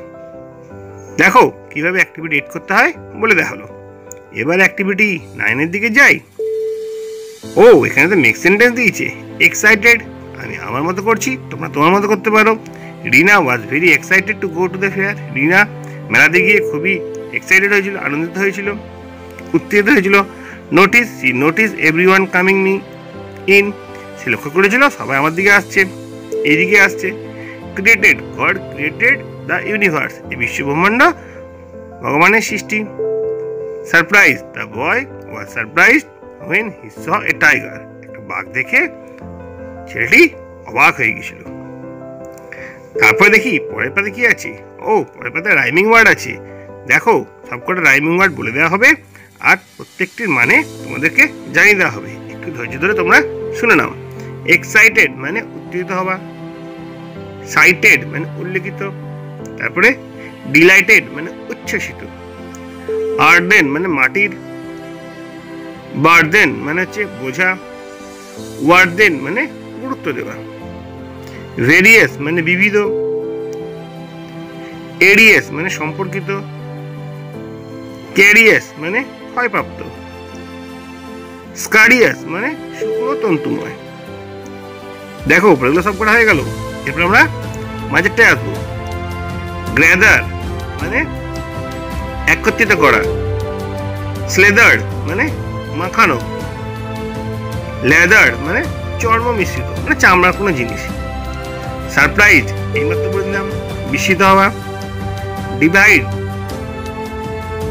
দেখো কীভাবে অ্যাক্টিভিটি এড করতে হয় বলে দেখালো এবার অ্যাক্টিভিটি নাইনের দিকে যাই ও এখানে তো মেক সেন্টেন্স দিয়েছে এক্সাইটেড আমি আমার মতো করছি তোমরা তোমার মতো করতে পারো Rina was very excited to go to the fair Rina মেলাতে গিয়ে খুবই এক্সাইটেড হয়েছিল আনন্দিত হয়েছিল উত্তেজিত হয়েছিল notice she notice everyone coming me in সে লক্ষ্য করেছিল সবাই আমার দিকে আসছে এইদিকে আসছে created God created the universe এই বিশ্বব্রহ্মাণ্ড ভগবানের সৃষ্টি surprise the boy was surprise when he saw a tiger একটা বাঘ দেখে ছেলেটি অবাক হয়ে গেছিল তারপরে দেখি পরের পাতে কি আছে ও পরের পাতে রাইমিং ওয়ার্ড আছে দেখো সবকটা রাইমিং ওয়ার্ড বলে দেওয়া হবে আর প্রত্যেকটির মানে তোমাদেরকে জানিয়ে দেওয়া হবে একটু ধৈর্য ধরে তোমরা শুনে নাও এক্সাইটেড মানে উত্তেজিত হওয়া সাইটেড মানে উল্লেখিত তারপরে ডিলাইটেড মানে উচ্ছ্বসিত আর্দেন মানে মাটির বার্দেন মানে হচ্ছে বোঝা ওয়ার্দেন মানে গুরুত্ব দেওয়া রেডিয়াস মানে বিবিধ এরিয়াস মানে সম্পর্কিত ক্যারিয়াস মানে ক্ষয়প্রাপ্ত স্কারিয়াস মানে শুক্র তন্তুময় দেখো ওপরগুলো সব করা হয়ে গেল এরপর আমরা মাঝেরটায় আসবো গ্রেদার মানে একত্রিত করা স্লেদার মানে মাখানো লেদার মানে চর্ম মিশ্রিত মানে চামড়ার কোনো জিনিস সারপ্রাইজ এইমাত্র বলে দিলাম বিস্মিত হওয়া ডিভাইড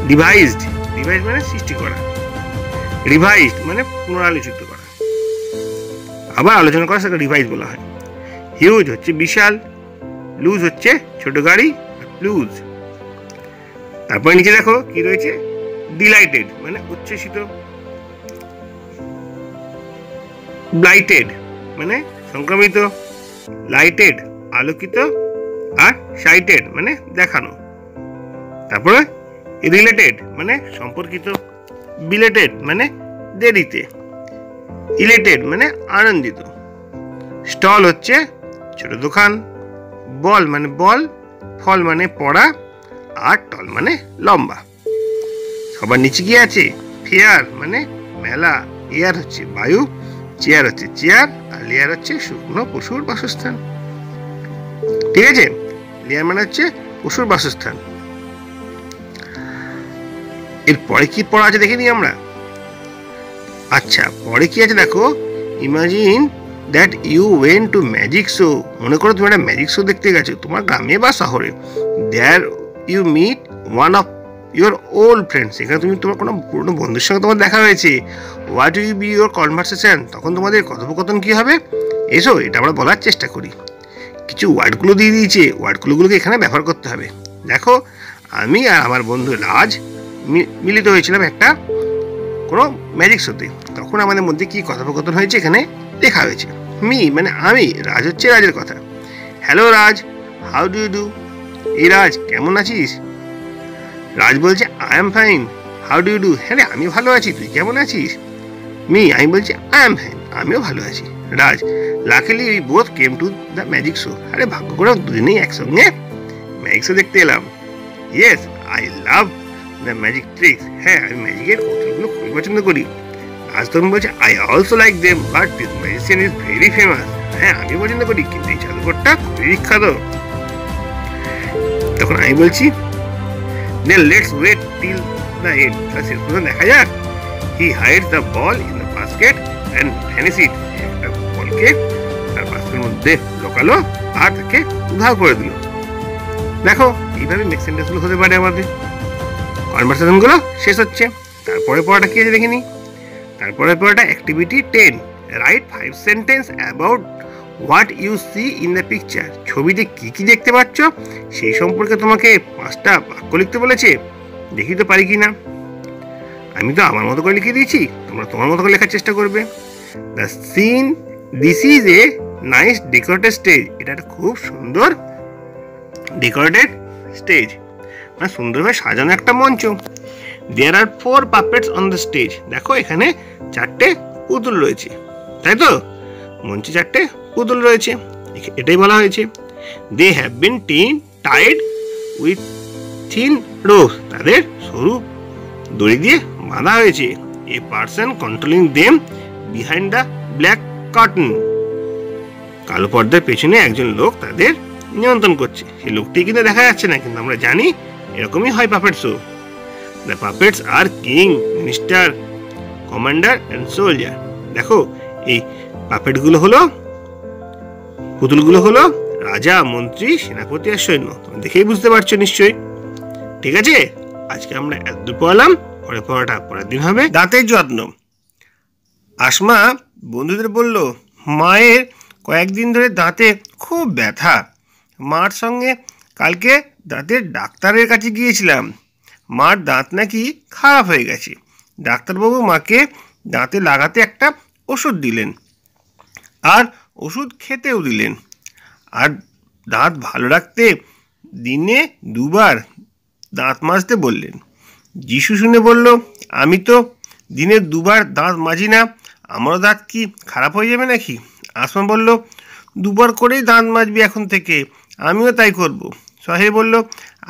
ডিভাইসড ডিভাইস মানে সৃষ্টি করা রিভাইজ মানে পুনরালোচিত করা আবার আলোচনা করা সেটা রিভাইজ বলা হয় হিউজ হচ্ছে বিশাল লুজ হচ্ছে ছোট গাড়ি লুজ তারপরে নিচে দেখো কি রয়েছে ডিলাইটেড মানে উচ্ছ্বসিত ব্লাইটেড মানে সংক্রমিত লাইটেড আলোকিত আর সাইটেড মানে দেখানো তারপরে রিলেটেড মানে সম্পর্কিত বিলেটেড মানে দেরিতে ইলেটেড মানে আনন্দিত স্টল হচ্ছে ছোট দোকান বল মানে বল ফল মানে পড়া আর টল মানে লম্বা সবার নিচে গিয়ে আছে ফেয়ার মানে মেলা এয়ার হচ্ছে বায়ু চেয়ার হচ্ছে চেয়ার আর লেয়ার হচ্ছে শুকনো পশুর বাসস্থান ঠিক আছে লেয়ার মানে হচ্ছে পশুর বাসস্থান এর পরে কি পড়া আছে দেখে নিই আমরা আচ্ছা পরে কি আছে দেখো imagine that you went to magic show মনে করো তুমি একটা ম্যাজিক শো দেখতে গেছো তোমার গ্রামে বা শহরে there you meet one of your old friends এখানে তুমি তোমার কোনো পুরনো বন্ধুর সঙ্গে তোমার দেখা হয়েছে what you be your conversation তখন তোমাদের কথোপকথন কী হবে এসো এটা আমরা বলার চেষ্টা করি কিছু ওয়ার্ডগুলো দিয়ে দিয়েছে ওয়ার্ডগুলোগুলোকে এখানে ব্যবহার করতে হবে দেখো আমি আর আমার বন্ধু রাজ মিলিত হয়েছিলাম একটা কোনো ম্যাজিক শোতে তখন আমাদের মধ্যে কী কথোপকথন হয়েছে এখানে দেখা হয়েছে মি মানে আমি রাজ হচ্ছে রাজের কথা hello Raj how do you do এই রাজ কেমন আছিস রাজ বলছে I am fine how do do হ্যাঁ রে আমি ভালো আছি তুই কেমন আছিস মি আমি বলছি আই এম ফাইন আমিও ভালো আছি Raj luckily we both came to the magic show আরে ভাগ্য করে দুজনেই একসঙ্গে ম্যাজিক শো দেখতে এলাম yes I love the magic tricks হ্যাঁ আমি ম্যাজিকের কৌশলগুলো খুবই পছন্দ করি আজ তখন বলছে I also like them but this magician is very famous হ্যাঁ আমি পছন্দ করি কিন্তু এই জাদুঘরটা খুবই বিখ্যাত তখন আমি বলছি then let's wait till the end শেষপর্যন্ত দেখা যাক he hide the ball in the basket and vanish it একটা বলকে তার বাস্কের মধ্যে লোকালো আর তাকে উদ্ধার করে দিল দেখো এইভাবে মেক সেন্টেন্সগুলো হতে পারে আমাদের কনভারসেশনগুলো শেষ হচ্ছে তারপরে পড়াটা কি আছে দেখে নিই তারপরে পড়াটা activity ten write five sentence about what you see in the picture ছবিতে কি কি দেখতে পাচ্ছ সেই সম্পর্কে তোমাকে পাঁচটা বাক্য লিখতে বলেছে দেখি তো পারি কি না আমি তো আমার মতো করে লিখে দিয়েছি তোমরা তোমার মতো করে লেখার চেষ্টা করবে the scene this is a nice decorated stage এটা একটা খুব সুন্দর ডেকোরেটেড স্টেজ মানে সুন্দরভাবে সাজানো একটা মঞ্চ there are four puppets on the stage দেখো এখানে চারটে পুতুল রয়েছে তাই তো মঞ্চে চারটে পুতুল রয়েছে এটাই বলা হয়েছে they have been tin tied with thin rope তাদের সরু দড়ি দিয়ে বাঁধা হয়েছে a person controlling them behind the black curtain কালো পর্দার পেছনে একজন লোক তাদের নিয়ন্ত্রণ করছে সেই লোকটি কিন্তু দেখা যাচ্ছে না কিন্তু আমরা জানি এরকমই হয় puppet show the puppets are king minister commander and soldier দেখো এই পাপেটগুলো হলো পুতুলগুলো হলো রাজা মন্ত্রী সেনাপতি আর সৈন্য তুমি দেখেই বুঝতে পারছো নিশ্চয়ই ঠিক আছে আজকে আমরা এত পড়ালাম পরে পড়াটা পরের দিন হবে দাঁতের যত্ন আসমা বন্ধুদের বলল মায়ের কয়েকদিন ধরে দাঁতে খুব ব্যথা মার সঙ্গে কালকে দাঁতের ডাক্তারের কাছে গিয়েছিলাম মার দাঁত নাকি খারাপ হয়ে গেছে ডাক্তারবাবু মাকে দাঁতে লাগাতে একটা ওষুধ দিলেন আর ওষুধ খেতেও দিলেন আর দাঁত ভালো রাখতে দিনে দুবার দাঁত মাজতে বললেন যিশু শুনে বলল আমি তো দিনে দুবার দাঁত মাজি না আমারও দাঁত কি খারাপ হয়ে যাবে নাকি আসমা বলল দুবার করেই দাঁত মাজবি এখন থেকে আমিও তাই করব। সহেল বলল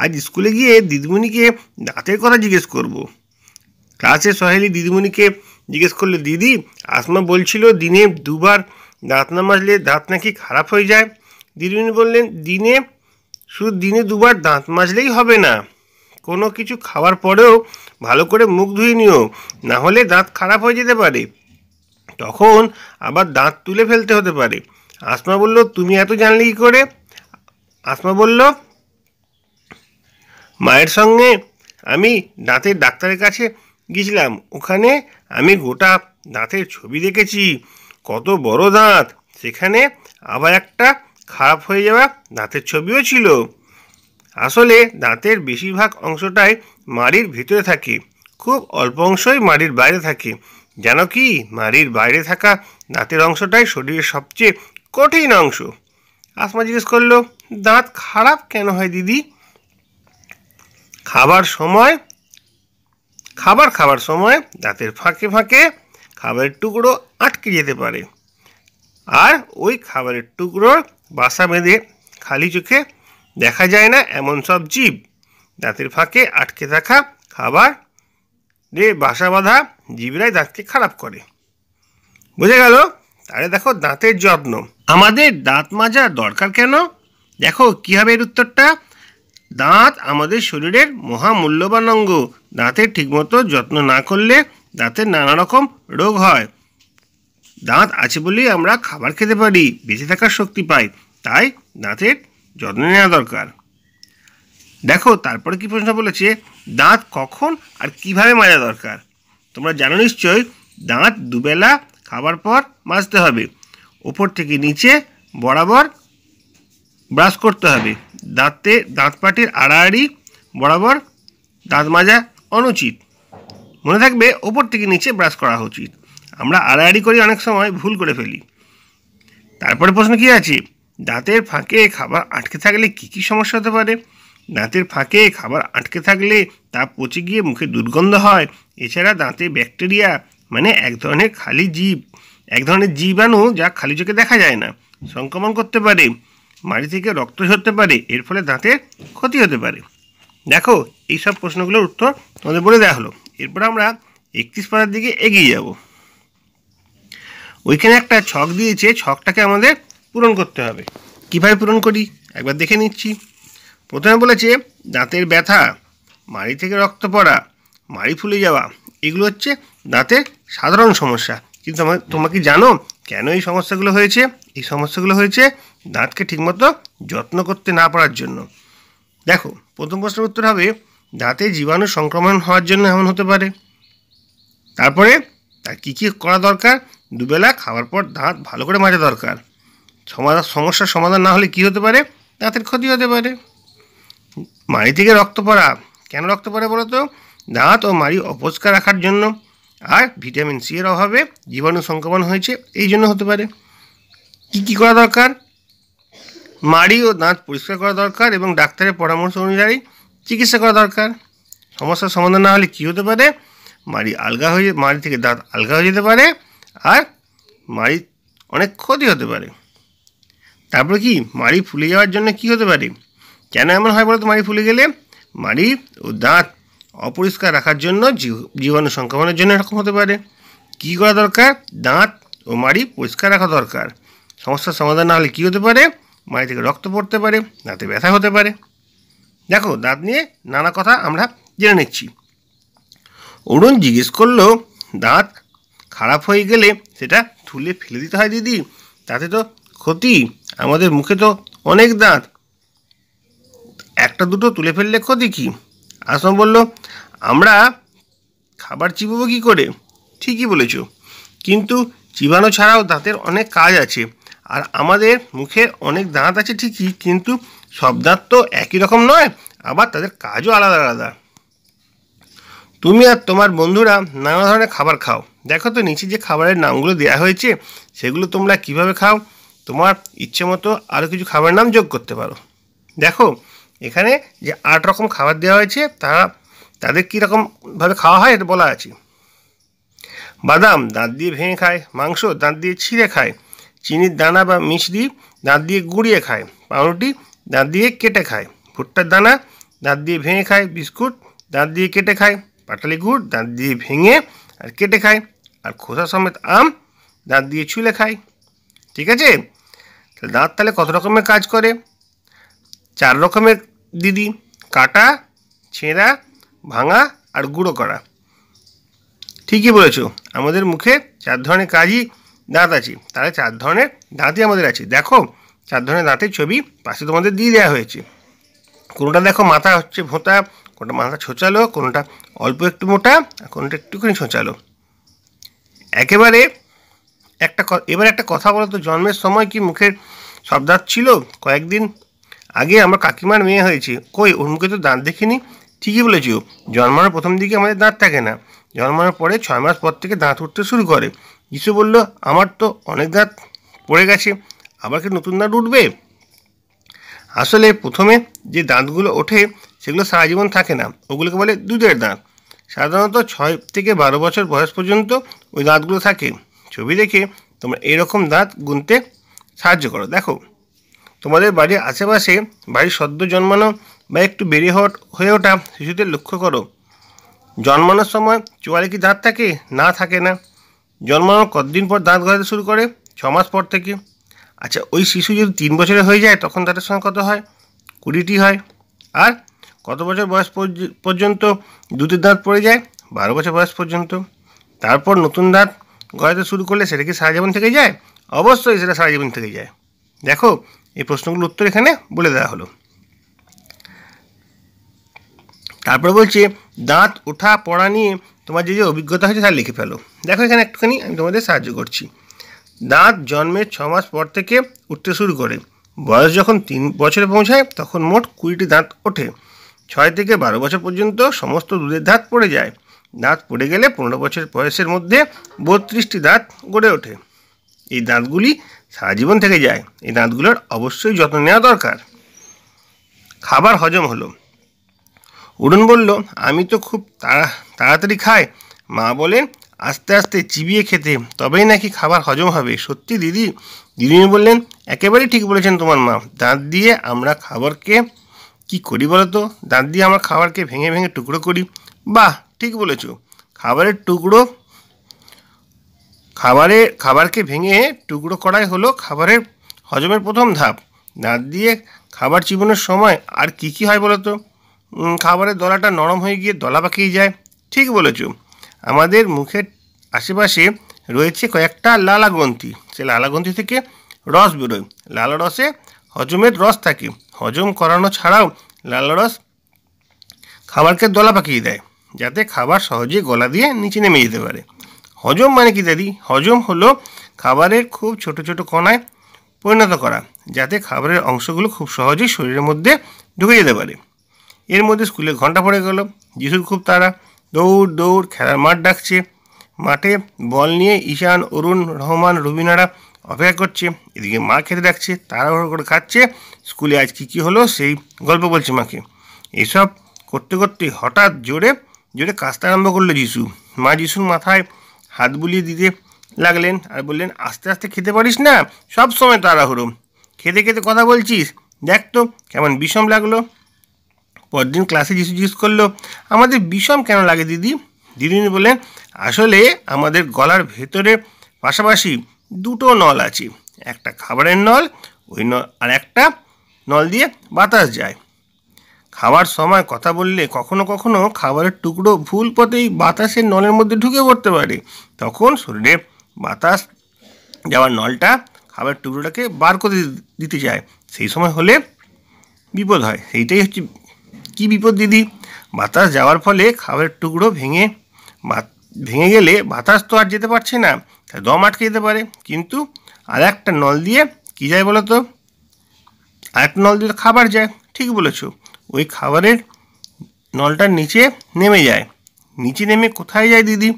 আজ স্কুলে গিয়ে দিদিমণিকে দাঁতের কথা জিজ্ঞেস করব। ক্লাসে সহেলি দিদিমণিকে জিজ্ঞেস করলো দিদি আসমা বলছিল দিনে দুবার দাঁত না মাজলে দাঁত নাকি খারাপ হয়ে যায় দিদিমণি বললেন দিনে শুধু দিনে দুবার দাঁত মাজলেই হবে না কোনো কিছু খাওয়ার পরেও ভালো করে মুখ ধুয়ে নিও না হলে দাঁত খারাপ হয়ে যেতে পারে তখন আবার দাঁত তুলে ফেলতে হতে পারে আসমা বলল তুমি এত জানলে কী করে আসমা বলল মায়ের সঙ্গে আমি দাঁতের ডাক্তারের কাছে গেছিলাম ওখানে আমি গোটা দাঁতের ছবি দেখেছি কত বড় দাঁত সেখানে আবার একটা খারাপ হয়ে যাওয়া দাঁতের ছবিও ছিল আসলে দাঁতের বেশিরভাগ অংশটাই মাড়ির ভিতরে থাকে খুব অল্প অংশই মাড়ির বাইরে থাকে যেন কি মাড়ির বাইরে থাকা দাঁতের অংশটাই শরীরের সবচেয়ে কঠিন অংশ আসমা জিজ্ঞেস করলো দাঁত খারাপ কেন হয় দিদি খাবার সময় খাবার খাবার সময় দাঁতের ফাঁকে ফাঁকে খাবারের টুকরো আটকে যেতে পারে আর ওই খাবারের টুকরোর বাসা বেঁধে খালি চোখে দেখা যায় না এমন সব জীব দাঁতের ফাঁকে আটকে থাকা খাবার রে বাসা বাঁধা জীবরাই দাঁতকে খারাপ করে বুঝে গেল তাহলে দেখো দাঁতের যত্ন আমাদের দাঁত মাজার দরকার কেন দেখো কীভাবে হবে এর উত্তরটা দাঁত আমাদের শরীরের মহামূল্যবান অঙ্গ দাঁতের ঠিকমতো যত্ন না করলে দাঁতের নানা রকম রোগ হয় দাঁত আছে বলেই আমরা খাবার খেতে পারি বেঁচে থাকার শক্তি পাই তাই দাঁতের যত্ন নেওয়া দরকার দেখো তারপরে কি প্রশ্ন বলেছে দাঁত কখন আর কিভাবে মাজা দরকার তোমরা জানো নিশ্চয়ই দাঁত দুবেলা খাবার পর মাজতে হবে ওপর থেকে নিচে বরাবর ব্রাশ করতে হবে দাঁতে দাঁত পাটির আড়াআড়ি বরাবর দাঁত মাজা অনুচিত মনে থাকবে ওপর থেকে নিচে ব্রাশ করা উচিত আমরা আড়াআড়ি করি অনেক সময় ভুল করে ফেলি তারপরে প্রশ্ন কী আছে দাঁতের ফাঁকে খাবার আটকে থাকলে কি কি সমস্যা হতে পারে দাঁতের ফাঁকে খাবার আটকে থাকলে তা পচে গিয়ে মুখে দুর্গন্ধ হয় এছাড়া দাঁতে ব্যাকটেরিয়া মানে এক ধরনের খালি জীব এক ধরনের জীবাণু যা খালি চোখে দেখা যায় না সংক্রমণ করতে পারে মাড়ি থেকে রক্ত ঝরতে পারে এর ফলে দাঁতের ক্ষতি হতে পারে দেখো এইসব প্রশ্নগুলোর উত্তর তোমাদের বলে দেওয়া হলো এরপর আমরা একত্রিশ পাতার দিকে এগিয়ে যাব ওইখানে একটা ছক দিয়েছে ছকটাকে আমাদের পূরণ করতে হবে কীভাবে পূরণ করি একবার দেখে নিচ্ছি প্রথমে বলেছে দাঁতের ব্যথা মাড়ি থেকে রক্ত পড়া মাড়ি ফুলে যাওয়া এগুলো হচ্ছে দাঁতের সাধারণ সমস্যা কিন্তু তোমরা কি জানো কেন এই সমস্যাগুলো হয়েছে এই সমস্যাগুলো হয়েছে দাঁতকে ঠিকমতো যত্ন করতে না পারার জন্য দেখো প্রথম প্রশ্নের উত্তর হবে দাঁতে জীবাণু সংক্রমণ হওয়ার জন্য এমন হতে পারে তারপরে তার কী কী করা দরকার দুবেলা খাওয়ার পর দাঁত ভালো করে মাজা দরকার সমাধান সমস্যার সমাধান না হলে কি হতে পারে দাঁতের ক্ষতি হতে পারে মাড়ি থেকে রক্ত পড়া কেন রক্ত পড়ে বলো তো দাঁত ও মাড়ি অপরিষ্কার রাখার জন্য আর ভিটামিন সি এর অভাবে জীবাণু সংক্রমণ হয়েছে এই জন্য হতে পারে কি কি করা দরকার মাড়ি ও দাঁত পরিষ্কার করা দরকার এবং ডাক্তারের পরামর্শ অনুযায়ী চিকিৎসা করা দরকার সমস্যার সমাধান না হলে কী হতে পারে মাড়ি আলগা হয়ে মাড়ি থেকে দাঁত আলগা হয়ে যেতে পারে আর মাড়ি অনেক ক্ষতি হতে পারে তারপরে কি মাড়ি ফুলে যাওয়ার জন্য কি হতে পারে কেন এমন হয় বলো তো মাড়ি ফুলে গেলে মাড়ি ও দাঁত অপরিষ্কার রাখার জন্য জীবাণু সংক্রমণের জন্য এরকম হতে পারে কি করা দরকার দাঁত ও মাড়ি পরিষ্কার রাখা দরকার সমস্যার সমাধান না হলে কী হতে পারে মাড়ি থেকে রক্ত পড়তে পারে দাঁতে ব্যথা হতে পারে দেখো দাঁত নিয়ে নানা কথা আমরা জেনে নিচ্ছি অরুণ জিজ্ঞেস করলো দাঁত খারাপ হয়ে গেলে সেটা তুলে ফেলে দিতে হয় দিদি তাতে তো ক্ষতি আমাদের মুখে তো অনেক দাঁত একটা দুটো তুলে ফেললে ক্ষতি কী আসম বলল আমরা খাবার চিবব কী করে ঠিকই বলেছ কিন্তু চিবানো ছাড়াও দাঁতের অনেক কাজ আছে আর আমাদের মুখের অনেক দাঁত আছে ঠিকই কিন্তু তো একই রকম নয় আবার তাদের কাজও আলাদা আলাদা তুমি আর তোমার বন্ধুরা নানা ধরনের খাবার খাও দেখো তো নিচে যে খাবারের নামগুলো দেওয়া হয়েছে সেগুলো তোমরা কিভাবে খাও তোমার ইচ্ছে মতো আরও কিছু খাবারের নাম যোগ করতে পারো দেখো এখানে যে আট রকম খাবার দেওয়া হয়েছে তারা তাদের কীরকমভাবে খাওয়া হয় এটা বলা আছে বাদাম দাঁত দিয়ে ভেঙে খায় মাংস দাঁত দিয়ে ছিঁড়ে খায় চিনির দানা বা মিষ্টি দাঁত দিয়ে গুঁড়িয়ে খায় পাউরুটি দাঁত দিয়ে কেটে খায় ভুট্টার দানা দাঁত দিয়ে ভেঙে খায় বিস্কুট দাঁত দিয়ে কেটে খায় পাটালি গুড় দাঁত দিয়ে ভেঙে আর কেটে খায় আর খোসা সমেত আম দাঁত দিয়ে ছুলে খায় ঠিক আছে তাহলে দাঁত তাহলে কত রকমের কাজ করে চার রকমের দিদি কাটা ছেঁড়া ভাঙা আর গুঁড়ো করা ঠিকই বলেছ আমাদের মুখে চার ধরনের কাজই দাঁত আছে তাহলে চার ধরনের দাঁতই আমাদের আছে দেখো চার ধরনের দাঁতের ছবি পাশে তোমাদের দিয়ে দেওয়া হয়েছে কোনোটা দেখো মাথা হচ্ছে ভোঁতা কোনটা মাথা ছোঁচালো কোনোটা অল্প একটু মোটা আর কোনোটা একটুখানি ছোঁচালো একেবারে একটা এবার একটা কথা বলো তো জন্মের সময় কি মুখের সব দাঁত ছিল কয়েকদিন আগে আমার কাকিমার মেয়ে হয়েছে কই ওর মুখে তো দাঁত দেখিনি ঠিকই বলেছি জন্মানোর প্রথম দিকে আমাদের দাঁত থাকে না জন্মানোর পরে ছয় মাস পর থেকে দাঁত উঠতে শুরু করে যিশু বলল আমার তো অনেক দাঁত পড়ে গেছে আবার কি নতুন দাঁত উঠবে আসলে প্রথমে যে দাঁতগুলো ওঠে সেগুলো সারা জীবন থাকে না ওগুলোকে বলে দুধের দাঁত সাধারণত ছয় থেকে বারো বছর বয়স পর্যন্ত ওই দাঁতগুলো থাকে ছবি দেখে তোমরা এরকম দাঁত গুনতে সাহায্য করো দেখো তোমাদের বাড়ির আশেপাশে বাড়ির সদ্য জন্মানো বা একটু বেরিয়ে হওয়া হয়ে ওঠা শিশুদের লক্ষ্য করো জন্মানোর সময় চোয়ালে কি দাঁত থাকে না থাকে না জন্মানোর কতদিন পর দাঁত গড়াতে শুরু করে ছ মাস পর থেকে আচ্ছা ওই শিশু যদি তিন বছরে হয়ে যায় তখন তাদের সংখ্যা কত হয় কুড়িটি হয় আর কত বছর বয়স পর্যন্ত দুটি দাঁত পড়ে যায় বারো বছর বয়স পর্যন্ত তারপর নতুন দাঁত গড়াতে শুরু করলে সেটা কি সারা জীবন থেকে যায় অবশ্যই সেটা সারা জীবন থেকে যায় দেখো এই প্রশ্নগুলোর উত্তর এখানে বলে দেওয়া হলো তারপর বলছে দাঁত ওঠা পড়া নিয়ে তোমার যে যে অভিজ্ঞতা হয়েছে তা লিখে ফেলো দেখো এখানে একটুখানি আমি তোমাদের সাহায্য করছি দাঁত জন্মের ছ মাস পর থেকে উঠতে শুরু করে বয়স যখন তিন বছরে পৌঁছায় তখন মোট কুড়িটি দাঁত ওঠে ছয় থেকে বারো বছর পর্যন্ত সমস্ত দুধের দাঁত পড়ে যায় দাঁত পড়ে গেলে পনেরো বছর বয়সের মধ্যে বত্রিশটি দাঁত গড়ে ওঠে এই দাঁতগুলি সারা জীবন থেকে যায় এই দাঁতগুলোর অবশ্যই যত্ন নেওয়া দরকার খাবার হজম হলো উড়ন বলল আমি তো খুব তাড়া তাড়াতাড়ি খাই মা বলেন আস্তে আস্তে চিবিয়ে খেতে তবেই নাকি খাবার হজম হবে সত্যি দিদি দিদিমি বললেন একেবারেই ঠিক বলেছেন তোমার মা দাঁত দিয়ে আমরা খাবারকে কি করি বলো তো দাঁত দিয়ে আমরা খাবারকে ভেঙে ভেঙে টুকরো করি বাহ ঠিক বলেছ খাবারের টুকরো খাবারে খাবারকে ভেঙে টুকরো করাই হলো খাবারের হজমের প্রথম ধাপ দাঁত দিয়ে খাবার চিবনের সময় আর কি কি হয় বলো তো খাবারের দলাটা নরম হয়ে গিয়ে দলা পাকিয়ে যায় ঠিক বলেছ আমাদের মুখের আশেপাশে রয়েছে কয়েকটা লালা গ্রন্থি সে লালা গ্রন্থি থেকে রস বেরোয় লালা রসে হজমের রস থাকে হজম করানো ছাড়াও লালা রস খাবারকে দলা পাকিয়ে দেয় যাতে খাবার সহজে গলা দিয়ে নিচে নেমে যেতে পারে হজম মানে কি দাদি হজম হলো খাবারের খুব ছোট ছোট কণায় পরিণত করা যাতে খাবারের অংশগুলো খুব সহজেই শরীরের মধ্যে ঢুকে যেতে পারে এর মধ্যে স্কুলে ঘন্টা পড়ে গেল যিশুর খুব তারা দৌড় দৌড় খেলার মাঠ ডাকছে মাঠে বল নিয়ে ঈশান অরুণ রহমান রুবিনারা অপেক্ষা করছে এদিকে মা খেতে ডাকছে তাড়াহুড়ো করে খাচ্ছে স্কুলে আজ কী কী হলো সেই গল্প বলছে মাকে এসব করতে করতে হঠাৎ জোরে জোরে কাস্তে আরম্ভ করলো যিশু মা যিশুর মাথায় হাত বুলিয়ে দিতে লাগলেন আর বললেন আস্তে আস্তে খেতে পারিস না সব সময় তাড়াহুড়ো খেতে খেতে কথা বলছিস দেখ তো কেমন বিষম লাগলো পরদিন ক্লাসে যিশু জিজ্ঞেস করলো আমাদের বিষম কেন লাগে দিদি দিদিনি বললেন আসলে আমাদের গলার ভেতরে পাশাপাশি দুটো নল আছে একটা খাবারের নল ওই নল আর একটা নল দিয়ে বাতাস যায় খাওয়ার সময় কথা বললে কখনো কখনো খাবারের টুকরো ভুল পথেই বাতাসের নলের মধ্যে ঢুকে পড়তে পারে তখন শরীরে বাতাস যাওয়ার নলটা খাবারের টুকরোটাকে বার করে দিতে যায় সেই সময় হলে বিপদ হয় সেইটাই হচ্ছে কী বিপদ দিদি বাতাস যাওয়ার ফলে খাবারের টুকরো ভেঙে ভেঙে গেলে বাতাস তো আর যেতে পারছে না তাই দম আটকে যেতে পারে কিন্তু আর একটা নল দিয়ে কী যায় বলো তো আর একটা নল দিয়ে খাবার যায় ঠিক বলেছ ওই খাবারের নলটার নিচে নেমে যায় নিচে নেমে কোথায় যায় দিদি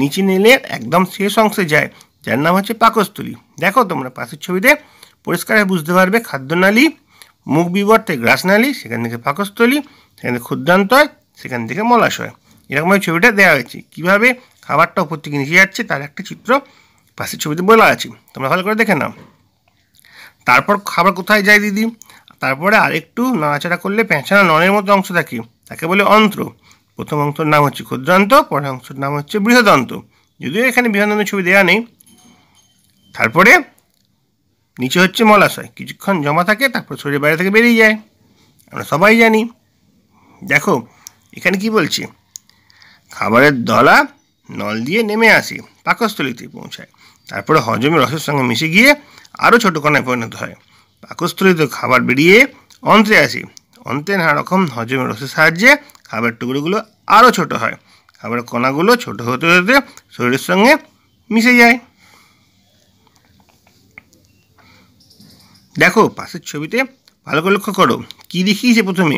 নিচে নেমে একদম শেষ অংশে যায় যার নাম হচ্ছে পাকস্থলী দেখো তোমরা পাশের ছবিতে পরিষ্কার বুঝতে পারবে খাদ্যনালী মুখ বিবর্তে গ্রাসনালী সেখান থেকে পাকস্থলী সেখান থেকে ক্ষুদ্রান্তয় সেখান থেকে মলাশয় এরকমভাবে ছবিটা দেওয়া হয়েছে কীভাবে খাবারটা উপর থেকে নিচে যাচ্ছে তার একটা চিত্র পাশের ছবিতে বলা আছে তোমরা ভালো করে দেখে নাও তারপর খাবার কোথায় যায় দিদি তারপরে আরেকটু নাড়াচাড়া করলে প্যাঁচানা নলের মতো অংশ থাকে তাকে বলে অন্ত্র প্রথম অংশর নাম হচ্ছে ক্ষুদ্রান্ত পরের অংশের নাম হচ্ছে বৃহদন্ত যদিও এখানে বৃহদন্ত ছবি দেওয়া নেই তারপরে নিচে হচ্ছে মলাশয় কিছুক্ষণ জমা থাকে তারপর শরীরের বাইরে থেকে বেরিয়ে যায় আমরা সবাই জানি দেখো এখানে কি বলছি খাবারের দলা নল দিয়ে নেমে আসে পাকস্থলিতে পৌঁছায় তারপরে হজমে রসের সঙ্গে মিশে গিয়ে আরও ছোটো কণায় পরিণত হয় পাকস্থলিত খাবার বেরিয়ে অন্ত্রে আসে অন্ত্রে নানা রকম হজমে রসের সাহায্যে খাবার টুকরোগুলো আরও ছোট হয় খাবারের কণাগুলো ছোট হতে হতে শরীরের সঙ্গে মিশে যায় দেখো পাশের ছবিতে ভালো করে লক্ষ্য করো কী দেখিয়েছে প্রথমে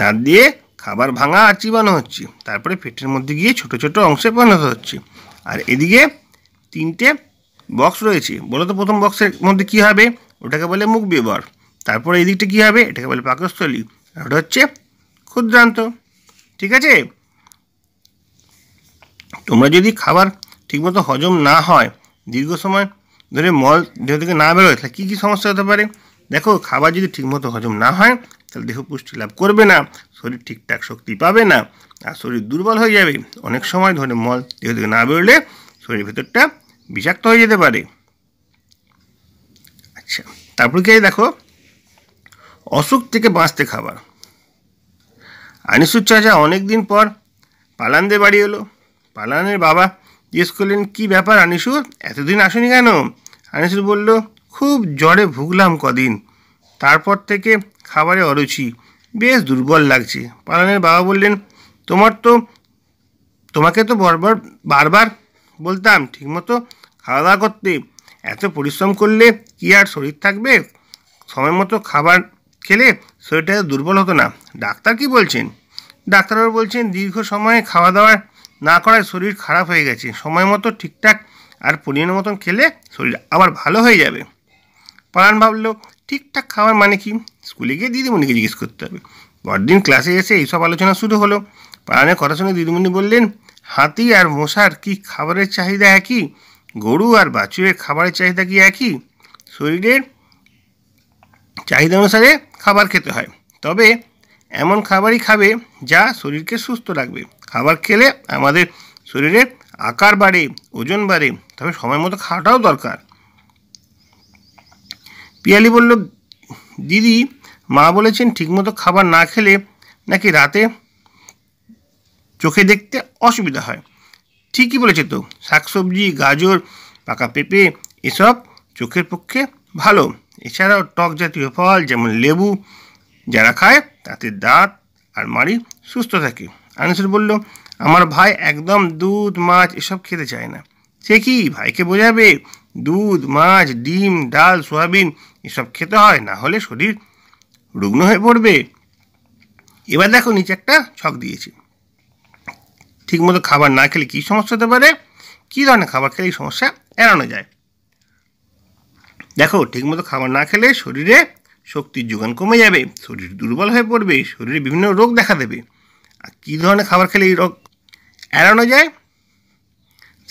দাঁত দিয়ে খাবার ভাঙা আর চিবানো হচ্ছে তারপরে পেটের মধ্যে গিয়ে ছোট ছোট অংশে পরিণত হচ্ছে আর এদিকে তিনটে বক্স রয়েছে বলো তো প্রথম বক্সের মধ্যে কি হবে ওটাকে বলে মুখ বিবর তারপরে এদিকটা কি হবে এটাকে বলে পাকস্থলী আর ওটা হচ্ছে ক্ষুদ্রান্ত ঠিক আছে তোমরা যদি খাবার ঠিকমতো হজম না হয় দীর্ঘ সময় ধরে মল দেহ থেকে না বেরোয় তাহলে কী কী সমস্যা হতে পারে দেখো খাবার যদি ঠিকমতো হজম না হয় তাহলে দেহ পুষ্টি লাভ করবে না শরীর ঠিকঠাক শক্তি পাবে না আর শরীর দুর্বল হয়ে যাবে অনেক সময় ধরে মল দেহ থেকে না বেরোলে শরীরের ভেতরটা বিষাক্ত হয়ে যেতে পারে আচ্ছা তারপর কি দেখো অসুখ থেকে বাঁচতে খাবার আনিসুর চাচা অনেক দিন পর পালানদের বাড়ি এলো পালানের বাবা জিজ্ঞেস করলেন কী ব্যাপার আনিসুর এতদিন আসেনি কেন আনিসুর বলল খুব জ্বরে ভুগলাম কদিন তারপর থেকে খাবারে অরুচি বেশ দুর্বল লাগছে পালানের বাবা বললেন তোমার তো তোমাকে তো বারবার বারবার বলতাম ঠিকমতো খাওয়া দাওয়া করতে এত পরিশ্রম করলে কি আর শরীর থাকবে সময় মতো খাবার খেলে শরীরটা দুর্বল হতো না ডাক্তার কি বলছেন ডাক্তারবাবু বলছেন দীর্ঘ সময়ে খাওয়া দাওয়া না করায় শরীর খারাপ হয়ে গেছে সময় মতো ঠিকঠাক আর পরিমাণ মতন খেলে শরীর আবার ভালো হয়ে যাবে পালান ভাবল ঠিকঠাক খাওয়ার মানে কি স্কুলে গিয়ে দিদিমণিকে জিজ্ঞেস করতে হবে পরদিন ক্লাসে এসে এইসব আলোচনা শুরু হলো পালানের কথা শুনে দিদিমণি বললেন হাতি আর মশার কি খাবারের চাহিদা একই গরু আর বাছুরের খাবারের চাহিদা কি একই শরীরের চাহিদা অনুসারে খাবার খেতে হয় তবে এমন খাবারই খাবে যা শরীরকে সুস্থ রাখবে খাবার খেলে আমাদের শরীরের আকার বাড়ে ওজন বাড়ে তবে সময় মতো খাওয়াটাও দরকার পিয়ালি বলল দিদি মা বলেছেন ঠিকমতো খাবার না খেলে নাকি রাতে চোখে দেখতে অসুবিধা হয় ঠিকই বলেছে তো শাকসবজি গাজর পাকা পেঁপে এসব চোখের পক্ষে ভালো এছাড়াও টক জাতীয় ফল যেমন লেবু যারা খায় তাতে দাঁত আর মাড়ি সুস্থ থাকে আনিসুর বলল আমার ভাই একদম দুধ মাছ এসব খেতে চায় না সে কি ভাইকে বোঝাবে দুধ মাছ ডিম ডাল সোয়াবিন এসব খেতে হয় না হলে শরীর রুগ্ন হয়ে পড়বে এবার দেখো নিচে একটা ছক দিয়েছি ঠিকমতো খাবার না খেলে কী সমস্যা হতে পারে কী ধরনের খাবার খেলে এই সমস্যা এড়ানো যায় দেখো ঠিকমতো খাবার না খেলে শরীরে শক্তির যোগান কমে যাবে শরীর দুর্বল হয়ে পড়বে শরীরে বিভিন্ন রোগ দেখা দেবে আর কী ধরনের খাবার খেলে এই রোগ এড়ানো যায়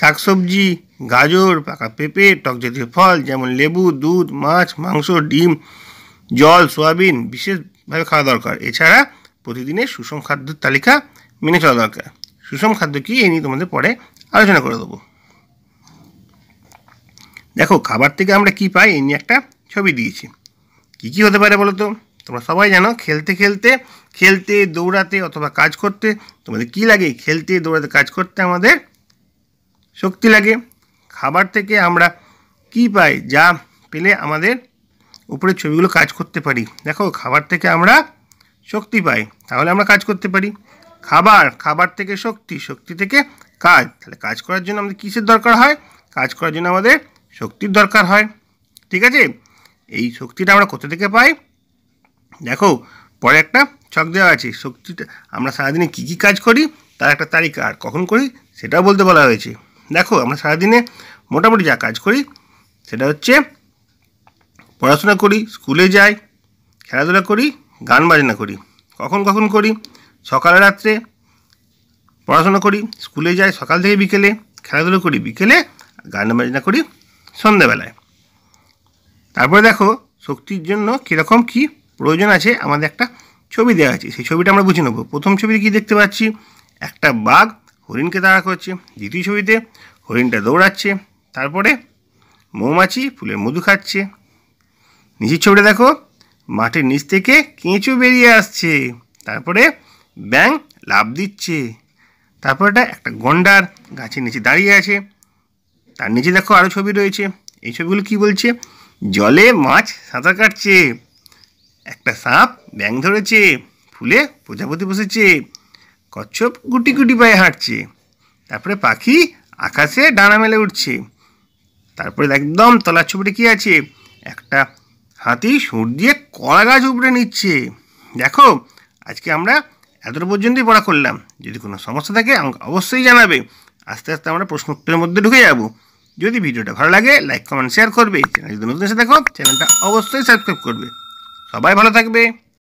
শাকসবজি গাজর পাকা পেঁপে টক জাতীয় ফল যেমন লেবু দুধ মাছ মাংস ডিম জল সোয়াবিন বিশেষভাবে খাওয়া দরকার এছাড়া প্রতিদিনের সুষম খাদ্যের তালিকা মেনে চলা দরকার সুষম খাদ্য কি এই নিয়ে তোমাদের পরে আলোচনা করে দেবো দেখো খাবার থেকে আমরা কি পাই এই নিয়ে একটা ছবি দিয়েছি কি কি হতে পারে বলো তো তোমরা সবাই জানো খেলতে খেলতে খেলতে দৌড়াতে অথবা কাজ করতে তোমাদের কি লাগে খেলতে দৌড়াতে কাজ করতে আমাদের শক্তি লাগে খাবার থেকে আমরা কি পাই যা পেলে আমাদের উপরে ছবিগুলো কাজ করতে পারি দেখো খাবার থেকে আমরা শক্তি পাই তাহলে আমরা কাজ করতে পারি খাবার খাবার থেকে শক্তি শক্তি থেকে কাজ তাহলে কাজ করার জন্য আমাদের কিসের দরকার হয় কাজ করার জন্য আমাদের শক্তির দরকার হয় ঠিক আছে এই শক্তিটা আমরা কোথা থেকে পাই দেখো পরে একটা ছক দেওয়া আছে শক্তিটা আমরা সারাদিনে কী কী কাজ করি তার একটা তালিকা আর কখন করি সেটাও বলতে বলা হয়েছে দেখো আমরা সারাদিনে মোটামুটি যা কাজ করি সেটা হচ্ছে পড়াশোনা করি স্কুলে যাই খেলাধুলা করি গান বাজনা করি কখন কখন করি সকাল রাত্রে পড়াশোনা করি স্কুলে যাই সকাল থেকে বিকেলে খেলাধুলো করি বিকেলে গান বাজনা করি সন্ধ্যাবেলায় তারপরে দেখো শক্তির জন্য কীরকম কি প্রয়োজন আছে আমাদের একটা ছবি দেওয়া আছে সেই ছবিটা আমরা বুঝে নেবো প্রথম ছবিতে কী দেখতে পাচ্ছি একটা বাঘ হরিণকে দাঁড়া করছে দ্বিতীয় ছবিতে হরিণটা দৌড়াচ্ছে তারপরে মৌমাছি ফুলের মধু খাচ্ছে নিচের ছবিটা দেখো মাঠের নিচ থেকে কেঁচো বেরিয়ে আসছে তারপরে ব্যাং লাভ দিচ্ছে তারপরেটা একটা গন্ডার গাছের নিচে দাঁড়িয়ে আছে তার নিচে দেখো আরও ছবি রয়েছে এই ছবিগুলো কি বলছে জলে মাছ সাঁতার কাটছে একটা সাপ ব্যাং ধরেছে ফুলে প্রজাপতি বসেছে কচ্ছপ গুটি গুটি পায়ে হাঁটছে তারপরে পাখি আকাশে ডানা মেলে উঠছে তারপরে একদম তলার ছবিটি কী আছে একটা হাতি সুর দিয়ে কলা গাছ উপরে নিচ্ছে দেখো আজকে আমরা এতটা পর্যন্তই পড়া করলাম যদি কোনো সমস্যা থাকে আমাকে অবশ্যই জানাবে আস্তে আস্তে আমরা প্রশ্ন উত্তরের মধ্যে ঢুকে যাব যদি ভিডিওটা ভালো লাগে লাইক কমেন্ট শেয়ার করবে চ্যানেল যদি নতুন এসে দেখো চ্যানেলটা অবশ্যই সাবস্ক্রাইব করবে সবাই ভালো থাকবে